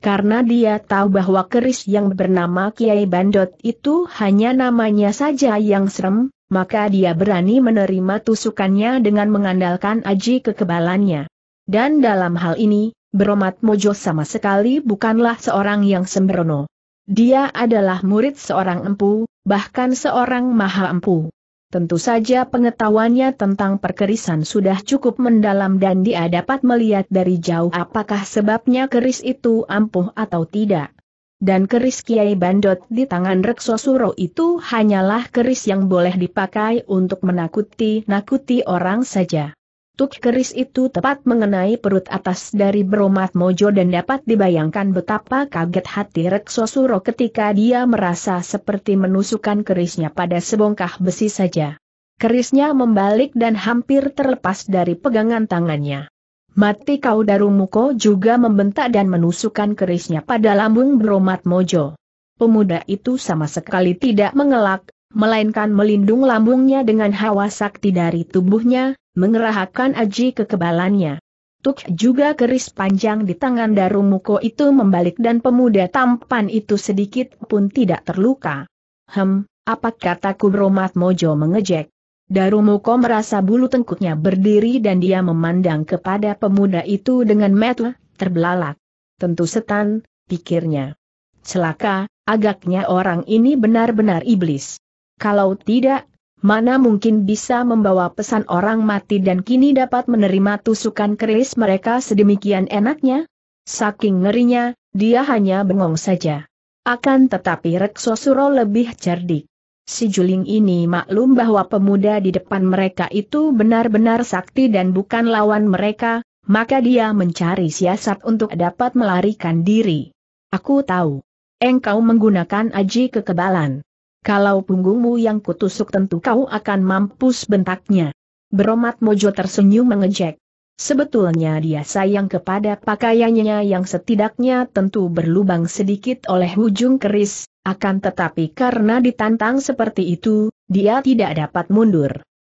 Karena dia tahu bahwa keris yang bernama Kiai Bandot itu hanya namanya saja yang serem, maka dia berani menerima tusukannya dengan mengandalkan aji kekebalannya. Dan dalam hal ini, Beromat Mojo sama sekali bukanlah seorang yang sembrono. Dia adalah murid seorang empu, bahkan seorang maha empu. Tentu saja pengetahuannya tentang perkerisan sudah cukup mendalam dan dia dapat melihat dari jauh apakah sebabnya keris itu ampuh atau tidak. Dan keris Kiai Bandot di tangan Reksosuro itu hanyalah keris yang boleh dipakai untuk menakuti-nakuti orang saja. Tuk keris itu tepat mengenai perut atas dari Bromat Mojo dan dapat dibayangkan betapa kaget hati Reksosuro ketika dia merasa seperti menusukan kerisnya pada sebongkah besi saja. Kerisnya membalik dan hampir terlepas dari pegangan tangannya. Mati kau Darumuko juga membentak dan menusukkan kerisnya pada lambung Bromat Mojo. Pemuda itu sama sekali tidak mengelak, melainkan melindung lambungnya dengan hawa sakti dari tubuhnya, mengerahkan aji kekebalannya. Tuk juga keris panjang di tangan Darumuko itu membalik dan pemuda tampan itu sedikit pun tidak terluka. Hem, apa kata Kubromat Mojo mengejek? Darumuko merasa bulu tengkuknya berdiri dan dia memandang kepada pemuda itu dengan metu, terbelalak. Tentu setan, pikirnya. Celaka, agaknya orang ini benar-benar iblis. Kalau tidak, mana mungkin bisa membawa pesan orang mati dan kini dapat menerima tusukan keris mereka sedemikian enaknya? Saking ngerinya, dia hanya bengong saja. Akan tetapi Reksosuro lebih cerdik. Si Juling ini maklum bahwa pemuda di depan mereka itu benar-benar sakti dan bukan lawan mereka, maka dia mencari siasat untuk dapat melarikan diri. Aku tahu. Engkau menggunakan aji kekebalan. Kalau punggungmu yang kutusuk tentu kau akan mampus bentaknya. Beromat Mojo tersenyum mengejek. Sebetulnya dia sayang kepada pakaiannya yang setidaknya tentu berlubang sedikit oleh ujung keris, akan tetapi karena ditantang seperti itu, dia tidak dapat mundur.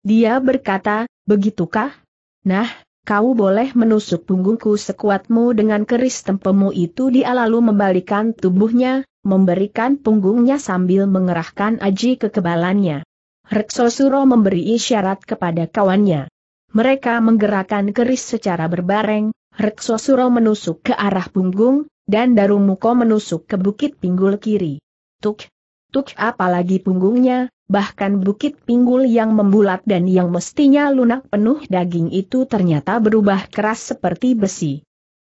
Dia berkata, begitukah? Nah, kau boleh menusuk punggungku sekuatmu dengan keris tempemu itu dia lalu membalikan tubuhnya, memberikan punggungnya sambil mengerahkan aji kekebalannya. Reksosuro memberi isyarat kepada kawannya. Mereka menggerakkan keris secara berbareng, Reksosuro menusuk ke arah punggung, dan Darumuko menusuk ke bukit pinggul kiri. Tuk, tuk apalagi punggungnya, bahkan bukit pinggul yang membulat dan yang mestinya lunak penuh daging itu ternyata berubah keras seperti besi.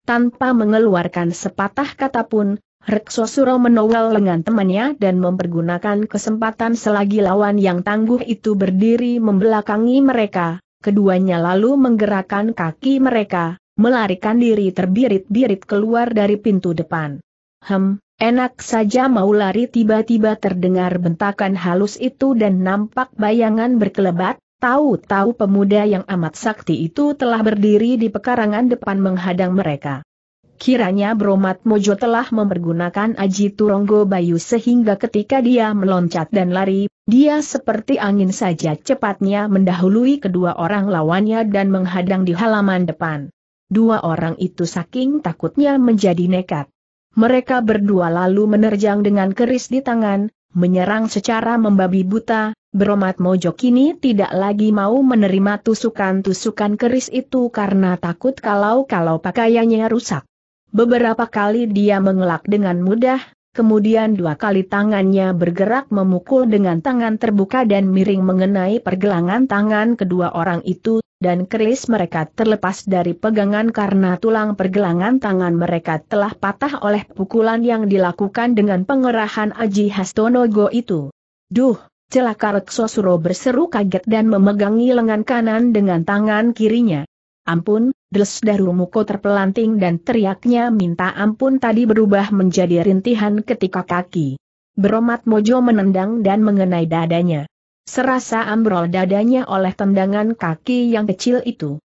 Tanpa mengeluarkan sepatah kata pun, Reksosuro menolak lengan temannya dan mempergunakan kesempatan selagi lawan yang tangguh itu berdiri membelakangi mereka, keduanya lalu menggerakkan kaki mereka, melarikan diri terbirit-birit keluar dari pintu depan. Hem, enak saja mau lari tiba-tiba terdengar bentakan halus itu dan nampak bayangan berkelebat, tahu-tahu pemuda yang amat sakti itu telah berdiri di pekarangan depan menghadang mereka. Kiranya Bromat Mojo telah mempergunakan Aji Turonggo Bayu sehingga ketika dia meloncat dan lari, dia seperti angin saja cepatnya mendahului kedua orang lawannya dan menghadang di halaman depan. Dua orang itu saking takutnya menjadi nekat. Mereka berdua lalu menerjang dengan keris di tangan, menyerang secara membabi buta, Bromat Mojo kini tidak lagi mau menerima tusukan-tusukan keris itu karena takut kalau-kalau pakaiannya rusak. Beberapa kali dia mengelak dengan mudah, kemudian dua kali tangannya bergerak memukul dengan tangan terbuka dan miring mengenai pergelangan tangan kedua orang itu, dan keris mereka terlepas dari pegangan karena tulang pergelangan tangan mereka telah patah oleh pukulan yang dilakukan dengan pengerahan Aji Hastonogo itu. Duh, Celaka Reksosuro berseru kaget dan memegangi lengan kanan dengan tangan kirinya. Ampun, Des Darumuko terpelanting dan teriaknya minta ampun tadi berubah menjadi rintihan ketika kaki. Beromat Mojo menendang dan mengenai dadanya. Serasa ambrol dadanya oleh tendangan kaki yang kecil itu.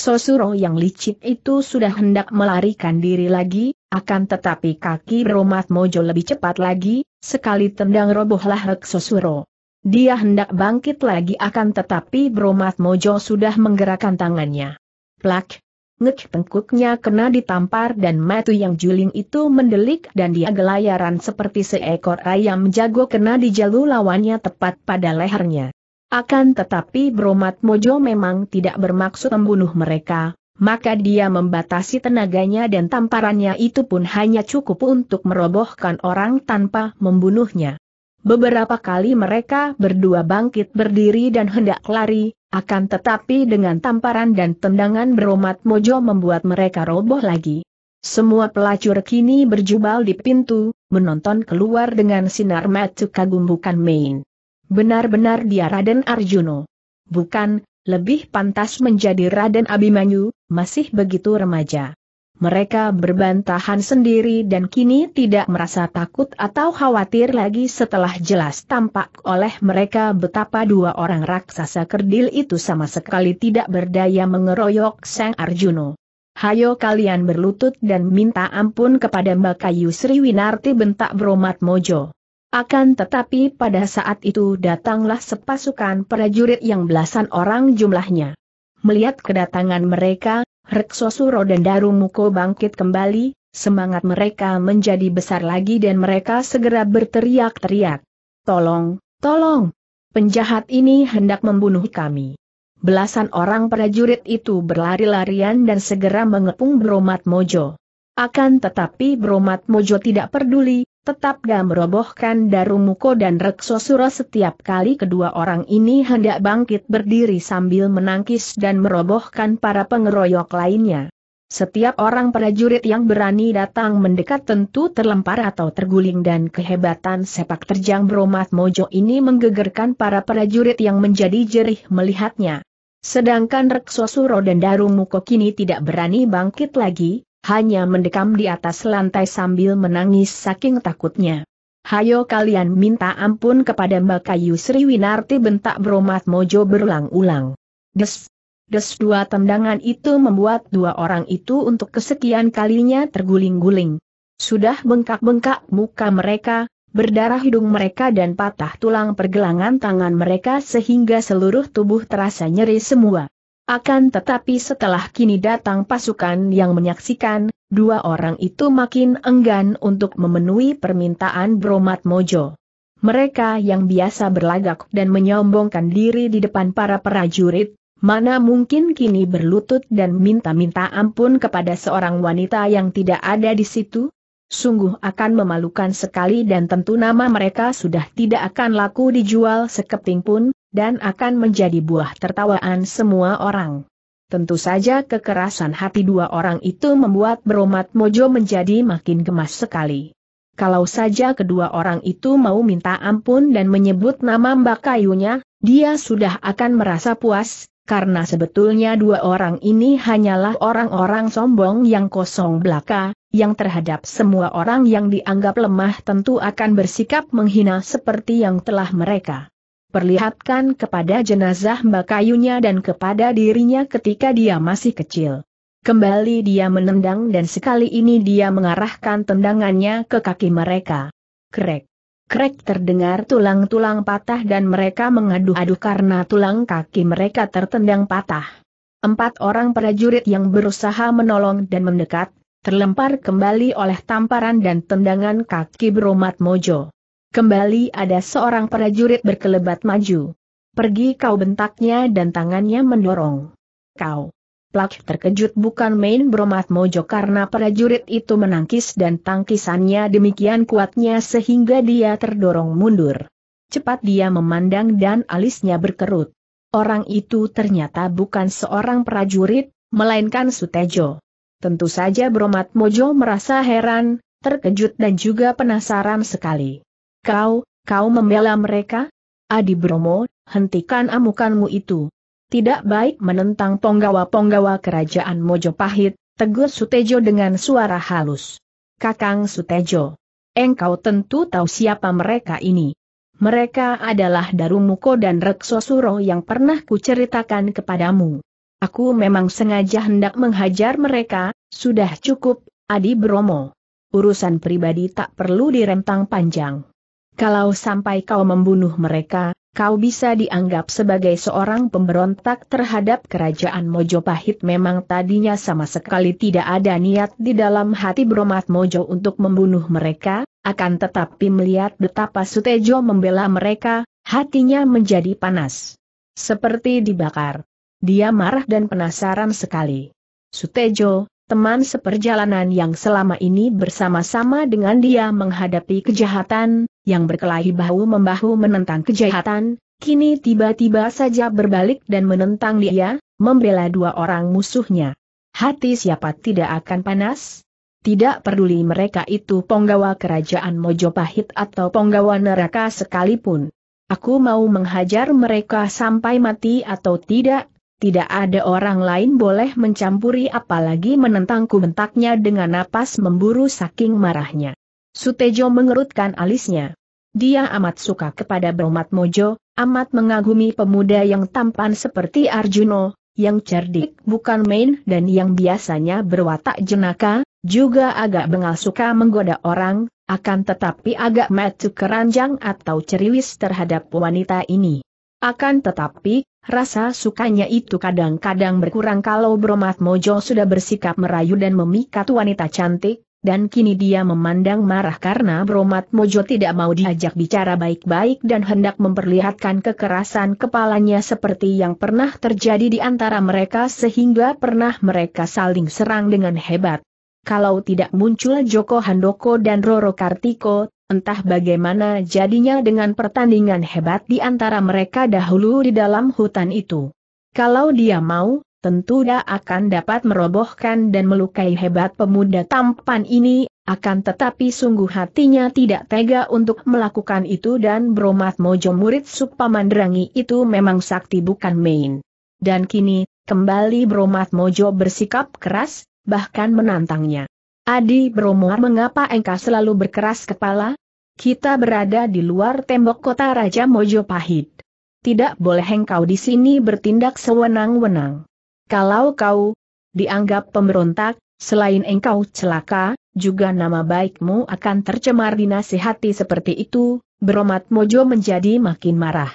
Suro yang licik itu sudah hendak melarikan diri lagi, akan tetapi kaki Beromat Mojo lebih cepat lagi, sekali tendang robohlah Suro. Dia hendak bangkit lagi akan tetapi Bromat Mojo sudah menggerakkan tangannya. Plak! Ngek tengkuknya kena ditampar dan matu yang juling itu mendelik dan dia gelayaran seperti seekor ayam jago kena dijalu lawannya tepat pada lehernya. Akan tetapi Bromat Mojo memang tidak bermaksud membunuh mereka, maka dia membatasi tenaganya dan tamparannya itu pun hanya cukup untuk merobohkan orang tanpa membunuhnya. Beberapa kali mereka berdua bangkit berdiri dan hendak lari, akan tetapi dengan tamparan dan tendangan beromat mojo membuat mereka roboh lagi. Semua pelacur kini berjubal di pintu, menonton keluar dengan sinar mata kagum bukan main. Benar-benar dia Raden Arjuno. Bukan, lebih pantas menjadi Raden Abimanyu, masih begitu remaja mereka berbantahan sendiri dan kini tidak merasa takut atau khawatir lagi setelah jelas tampak oleh mereka betapa dua orang raksasa kerdil itu sama sekali tidak berdaya mengeroyok Sang Arjuno. Hayo kalian berlutut dan minta ampun kepada Mbak Kayu Winarti bentak Bromat Mojo. Akan tetapi pada saat itu datanglah sepasukan prajurit yang belasan orang jumlahnya. Melihat kedatangan mereka, Reksosuro dan Darumuko bangkit kembali, semangat mereka menjadi besar lagi dan mereka segera berteriak-teriak. Tolong, tolong! Penjahat ini hendak membunuh kami. Belasan orang prajurit itu berlari-larian dan segera mengepung Bromat Mojo. Akan tetapi Bromat Mojo tidak peduli, tetap gak merobohkan Darumuko dan Reksosura setiap kali kedua orang ini hendak bangkit berdiri sambil menangkis dan merobohkan para pengeroyok lainnya. Setiap orang prajurit yang berani datang mendekat tentu terlempar atau terguling dan kehebatan sepak terjang Bromat Mojo ini menggegerkan para prajurit yang menjadi jerih melihatnya. Sedangkan Reksosuro dan Darumuko kini tidak berani bangkit lagi, hanya mendekam di atas lantai sambil menangis saking takutnya. Hayo kalian minta ampun kepada Mbak Kayu Sri Winarti bentak Bromat Mojo berulang-ulang. Des, des dua tendangan itu membuat dua orang itu untuk kesekian kalinya terguling-guling. Sudah bengkak-bengkak muka mereka, berdarah hidung mereka dan patah tulang pergelangan tangan mereka sehingga seluruh tubuh terasa nyeri semua. Akan tetapi setelah kini datang pasukan yang menyaksikan, dua orang itu makin enggan untuk memenuhi permintaan Bromat Mojo. Mereka yang biasa berlagak dan menyombongkan diri di depan para prajurit, mana mungkin kini berlutut dan minta-minta ampun kepada seorang wanita yang tidak ada di situ? sungguh akan memalukan sekali dan tentu nama mereka sudah tidak akan laku dijual sekeping pun, dan akan menjadi buah tertawaan semua orang. Tentu saja kekerasan hati dua orang itu membuat Beromat Mojo menjadi makin gemas sekali. Kalau saja kedua orang itu mau minta ampun dan menyebut nama Mbak Kayunya, dia sudah akan merasa puas, karena sebetulnya dua orang ini hanyalah orang-orang sombong yang kosong belaka, yang terhadap semua orang yang dianggap lemah tentu akan bersikap menghina seperti yang telah mereka perlihatkan kepada jenazah Mbak Kayunya dan kepada dirinya ketika dia masih kecil. Kembali dia menendang dan sekali ini dia mengarahkan tendangannya ke kaki mereka. Krek. Krek terdengar tulang-tulang patah dan mereka mengadu-adu karena tulang kaki mereka tertendang patah. Empat orang prajurit yang berusaha menolong dan mendekat terlempar kembali oleh tamparan dan tendangan kaki beromat mojo. Kembali ada seorang prajurit berkelebat maju. Pergi kau bentaknya dan tangannya mendorong. Kau. Plak terkejut bukan main beromat mojo karena prajurit itu menangkis dan tangkisannya demikian kuatnya sehingga dia terdorong mundur. Cepat dia memandang dan alisnya berkerut. Orang itu ternyata bukan seorang prajurit, melainkan Sutejo. Tentu saja Bromat Mojo merasa heran, terkejut dan juga penasaran sekali. Kau, kau membela mereka? Adi Bromo, hentikan amukanmu itu. Tidak baik menentang ponggawa-ponggawa kerajaan Mojo Pahit. tegur Sutejo dengan suara halus. Kakang Sutejo. Engkau tentu tahu siapa mereka ini. Mereka adalah Darumuko dan Reksosuro yang pernah kuceritakan kepadamu. Aku memang sengaja hendak menghajar mereka, sudah cukup, Adi Bromo. Urusan pribadi tak perlu direntang panjang. Kalau sampai kau membunuh mereka, kau bisa dianggap sebagai seorang pemberontak terhadap kerajaan Mojopahit memang tadinya sama sekali tidak ada niat di dalam hati Bromat Mojo untuk membunuh mereka, akan tetapi melihat betapa Sutejo membela mereka, hatinya menjadi panas. Seperti dibakar. Dia marah dan penasaran sekali. Sutejo, teman seperjalanan yang selama ini bersama-sama dengan dia menghadapi kejahatan, yang berkelahi bahu-membahu menentang kejahatan, kini tiba-tiba saja berbalik dan menentang dia, membela dua orang musuhnya. Hati siapa tidak akan panas? Tidak peduli mereka itu penggawa kerajaan Mojopahit atau penggawa neraka sekalipun. Aku mau menghajar mereka sampai mati atau tidak, tidak ada orang lain boleh mencampuri apalagi menentangku bentaknya dengan napas memburu saking marahnya. Sutejo mengerutkan alisnya. Dia amat suka kepada Bromat Mojo, amat mengagumi pemuda yang tampan seperti Arjuno, yang cerdik bukan main dan yang biasanya berwatak jenaka, juga agak bengal suka menggoda orang, akan tetapi agak metu keranjang atau ceriwis terhadap wanita ini. Akan tetapi, Rasa sukanya itu kadang-kadang berkurang kalau Bromat Mojo sudah bersikap merayu dan memikat wanita cantik, dan kini dia memandang marah karena Bromat Mojo tidak mau diajak bicara baik-baik dan hendak memperlihatkan kekerasan kepalanya seperti yang pernah terjadi di antara mereka sehingga pernah mereka saling serang dengan hebat. Kalau tidak muncul Joko Handoko dan Roro Kartiko, Entah bagaimana jadinya dengan pertandingan hebat di antara mereka dahulu di dalam hutan itu. Kalau dia mau, tentu dia akan dapat merobohkan dan melukai hebat pemuda tampan ini, akan tetapi sungguh hatinya tidak tega untuk melakukan itu dan Bromat Mojo murid Supamandrangi itu memang sakti bukan main. Dan kini, kembali Bromat Mojo bersikap keras, bahkan menantangnya. Adi Bromo mengapa engkau selalu berkeras kepala? Kita berada di luar tembok kota Raja Mojopahit. Tidak boleh engkau di sini bertindak sewenang-wenang. Kalau kau dianggap pemberontak, selain engkau celaka, juga nama baikmu akan tercemar dinasihati seperti itu, Bromat Mojo menjadi makin marah.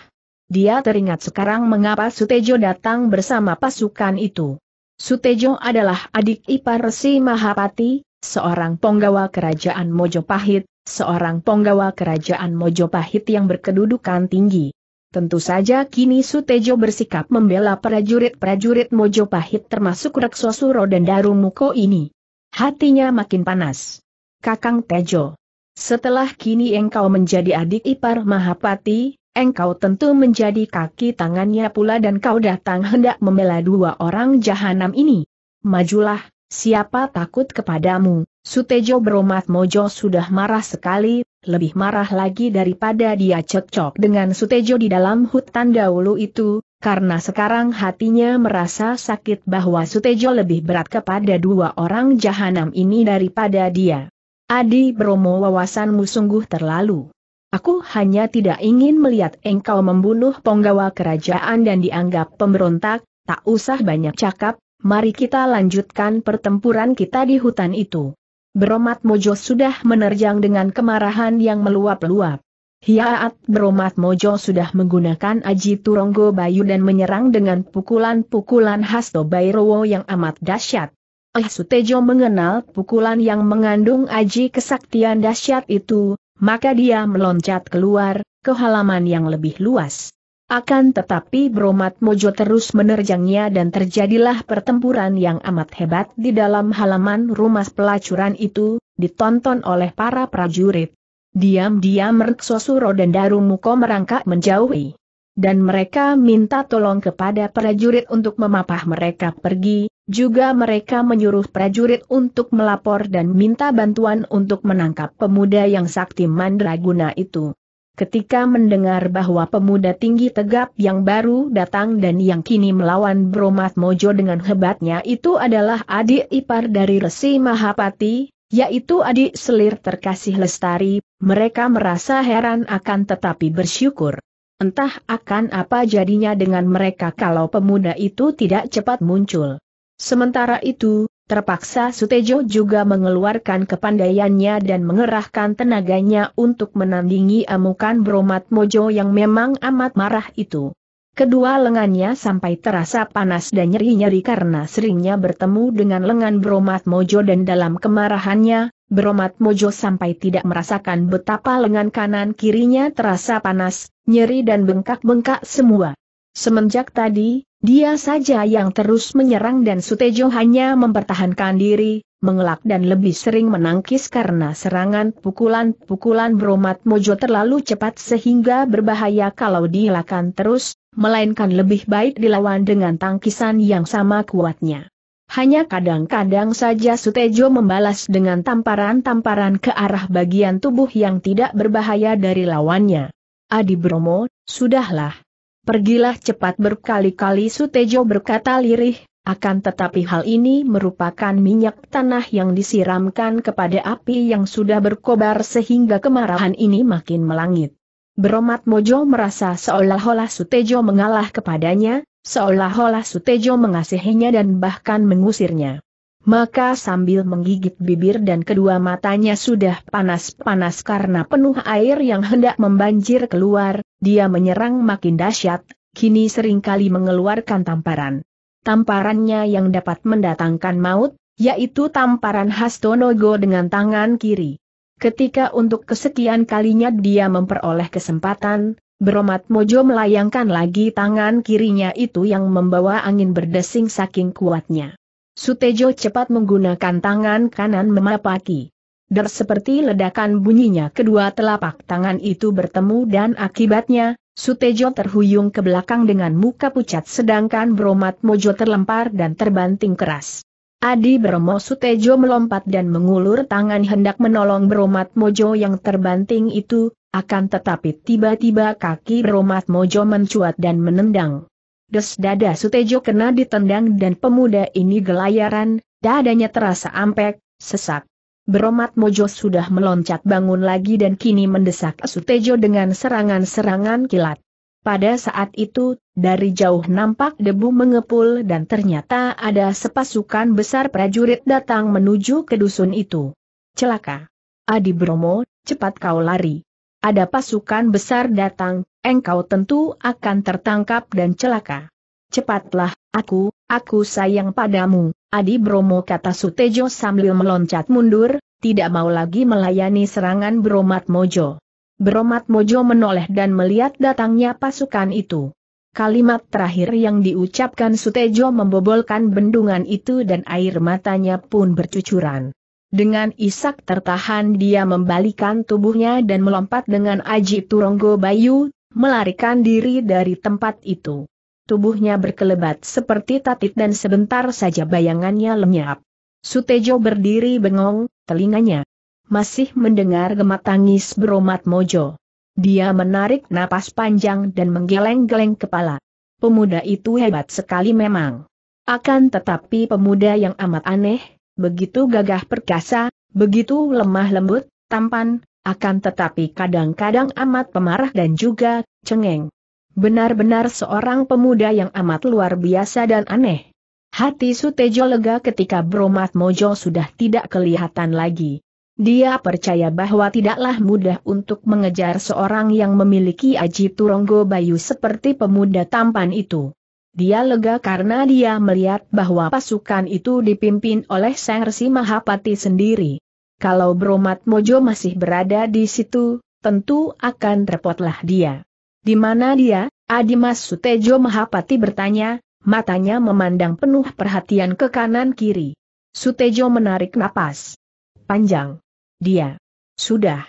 Dia teringat sekarang mengapa Sutejo datang bersama pasukan itu. Sutejo adalah adik ipar si Mahapati, seorang penggawa kerajaan Mojopahit, seorang penggawa kerajaan Mojopahit yang berkedudukan tinggi. Tentu saja kini Sutejo bersikap membela prajurit-prajurit Mojopahit termasuk Reksosuro dan Darumuko ini. Hatinya makin panas. Kakang Tejo. Setelah kini engkau menjadi adik ipar Mahapati, engkau tentu menjadi kaki tangannya pula dan kau datang hendak membela dua orang jahanam ini. Majulah, Siapa takut kepadamu? Sutejo Bromat Mojo sudah marah sekali, lebih marah lagi daripada dia cekcok dengan Sutejo di dalam hutan dahulu itu, karena sekarang hatinya merasa sakit bahwa Sutejo lebih berat kepada dua orang jahanam ini daripada dia. Adi Bromo wawasanmu sungguh terlalu. Aku hanya tidak ingin melihat engkau membunuh penggawa kerajaan dan dianggap pemberontak, tak usah banyak cakap, mari kita lanjutkan pertempuran kita di hutan itu. Beromat Mojo sudah menerjang dengan kemarahan yang meluap-luap. Hiaat Beromat Mojo sudah menggunakan aji Turonggo Bayu dan menyerang dengan pukulan-pukulan khas Tobairowo yang amat dahsyat. Eh Sutejo mengenal pukulan yang mengandung aji kesaktian dahsyat itu, maka dia meloncat keluar, ke halaman yang lebih luas. Akan tetapi Bromat Mojo terus menerjangnya dan terjadilah pertempuran yang amat hebat di dalam halaman rumah pelacuran itu, ditonton oleh para prajurit. Diam-diam Reksosuro dan Darumuko merangkak menjauhi. Dan mereka minta tolong kepada prajurit untuk memapah mereka pergi, juga mereka menyuruh prajurit untuk melapor dan minta bantuan untuk menangkap pemuda yang sakti mandraguna itu ketika mendengar bahwa pemuda tinggi tegap yang baru datang dan yang kini melawan Bromat Mojo dengan hebatnya itu adalah adik ipar dari Resi Mahapati, yaitu adik selir terkasih Lestari, mereka merasa heran akan tetapi bersyukur. Entah akan apa jadinya dengan mereka kalau pemuda itu tidak cepat muncul. Sementara itu, Terpaksa Sutejo juga mengeluarkan kepandaiannya dan mengerahkan tenaganya untuk menandingi amukan Bromat Mojo yang memang amat marah itu. Kedua lengannya sampai terasa panas dan nyeri-nyeri karena seringnya bertemu dengan lengan Bromat Mojo dan dalam kemarahannya, Bromat Mojo sampai tidak merasakan betapa lengan kanan kirinya terasa panas, nyeri dan bengkak-bengkak semua. Semenjak tadi, dia saja yang terus menyerang dan Sutejo hanya mempertahankan diri, mengelak dan lebih sering menangkis karena serangan pukulan-pukulan Bromat Mojo terlalu cepat sehingga berbahaya kalau dilakukan terus, melainkan lebih baik dilawan dengan tangkisan yang sama kuatnya. Hanya kadang-kadang saja Sutejo membalas dengan tamparan-tamparan ke arah bagian tubuh yang tidak berbahaya dari lawannya. Adi Bromo, sudahlah, Pergilah cepat berkali-kali Sutejo berkata lirih, akan tetapi hal ini merupakan minyak tanah yang disiramkan kepada api yang sudah berkobar sehingga kemarahan ini makin melangit. Beromat Mojo merasa seolah-olah Sutejo mengalah kepadanya, seolah-olah Sutejo mengasihinya dan bahkan mengusirnya. Maka sambil menggigit bibir dan kedua matanya sudah panas-panas karena penuh air yang hendak membanjir keluar, dia menyerang makin dahsyat, kini seringkali mengeluarkan tamparan. Tamparannya yang dapat mendatangkan maut, yaitu tamparan Hastonogo dengan tangan kiri. Ketika untuk kesekian kalinya dia memperoleh kesempatan, Bromat Mojo melayangkan lagi tangan kirinya itu yang membawa angin berdesing saking kuatnya. Sutejo cepat menggunakan tangan kanan memapaki. Der seperti ledakan bunyinya kedua telapak tangan itu bertemu dan akibatnya, Sutejo terhuyung ke belakang dengan muka pucat sedangkan Bromat Mojo terlempar dan terbanting keras. Adi Bromo Sutejo melompat dan mengulur tangan hendak menolong Bromat Mojo yang terbanting itu, akan tetapi tiba-tiba kaki Bromat Mojo mencuat dan menendang. Des dada Sutejo kena ditendang dan pemuda ini gelayaran, dadanya terasa ampek, sesak. Beromat Mojo sudah meloncat bangun lagi dan kini mendesak Sutejo dengan serangan-serangan kilat. Pada saat itu, dari jauh nampak debu mengepul dan ternyata ada sepasukan besar prajurit datang menuju ke dusun itu. Celaka! Adi Bromo, cepat kau lari ada pasukan besar datang, engkau tentu akan tertangkap dan celaka. Cepatlah, aku, aku sayang padamu, Adi Bromo kata Sutejo sambil meloncat mundur, tidak mau lagi melayani serangan Bromat Mojo. Bromat Mojo menoleh dan melihat datangnya pasukan itu. Kalimat terakhir yang diucapkan Sutejo membobolkan bendungan itu dan air matanya pun bercucuran. Dengan isak tertahan dia membalikan tubuhnya dan melompat dengan aji turonggo bayu, melarikan diri dari tempat itu. Tubuhnya berkelebat seperti tatit dan sebentar saja bayangannya lenyap. Sutejo berdiri bengong, telinganya masih mendengar gemat tangis beromat Mojo. Dia menarik napas panjang dan menggeleng-geleng kepala. Pemuda itu hebat sekali memang. Akan tetapi pemuda yang amat aneh, begitu gagah perkasa, begitu lemah lembut, tampan, akan tetapi kadang-kadang amat pemarah dan juga cengeng. Benar-benar seorang pemuda yang amat luar biasa dan aneh. Hati Sutejo lega ketika Bromat Mojo sudah tidak kelihatan lagi. Dia percaya bahwa tidaklah mudah untuk mengejar seorang yang memiliki aji turonggo bayu seperti pemuda tampan itu. Dia lega karena dia melihat bahwa pasukan itu dipimpin oleh Sang Resi Mahapati sendiri. Kalau Bromat Mojo masih berada di situ, tentu akan repotlah dia. Di mana dia? Adimas Sutejo Mahapati bertanya, matanya memandang penuh perhatian ke kanan kiri. Sutejo menarik napas. Panjang. Dia. Sudah.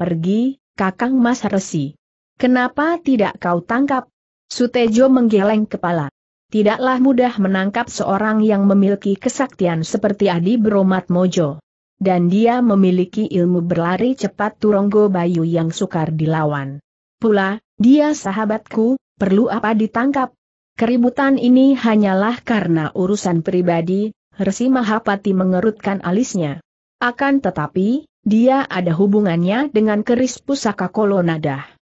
Pergi, Kakang Mas Resi. Kenapa tidak kau tangkap? Sutejo menggeleng kepala. Tidaklah mudah menangkap seorang yang memiliki kesaktian seperti Adi Bromat Mojo. Dan dia memiliki ilmu berlari cepat Turonggo Bayu yang sukar dilawan. Pula, dia sahabatku, perlu apa ditangkap? Keributan ini hanyalah karena urusan pribadi, Resi Mahapati mengerutkan alisnya. Akan tetapi, dia ada hubungannya dengan keris pusaka Kolonadah.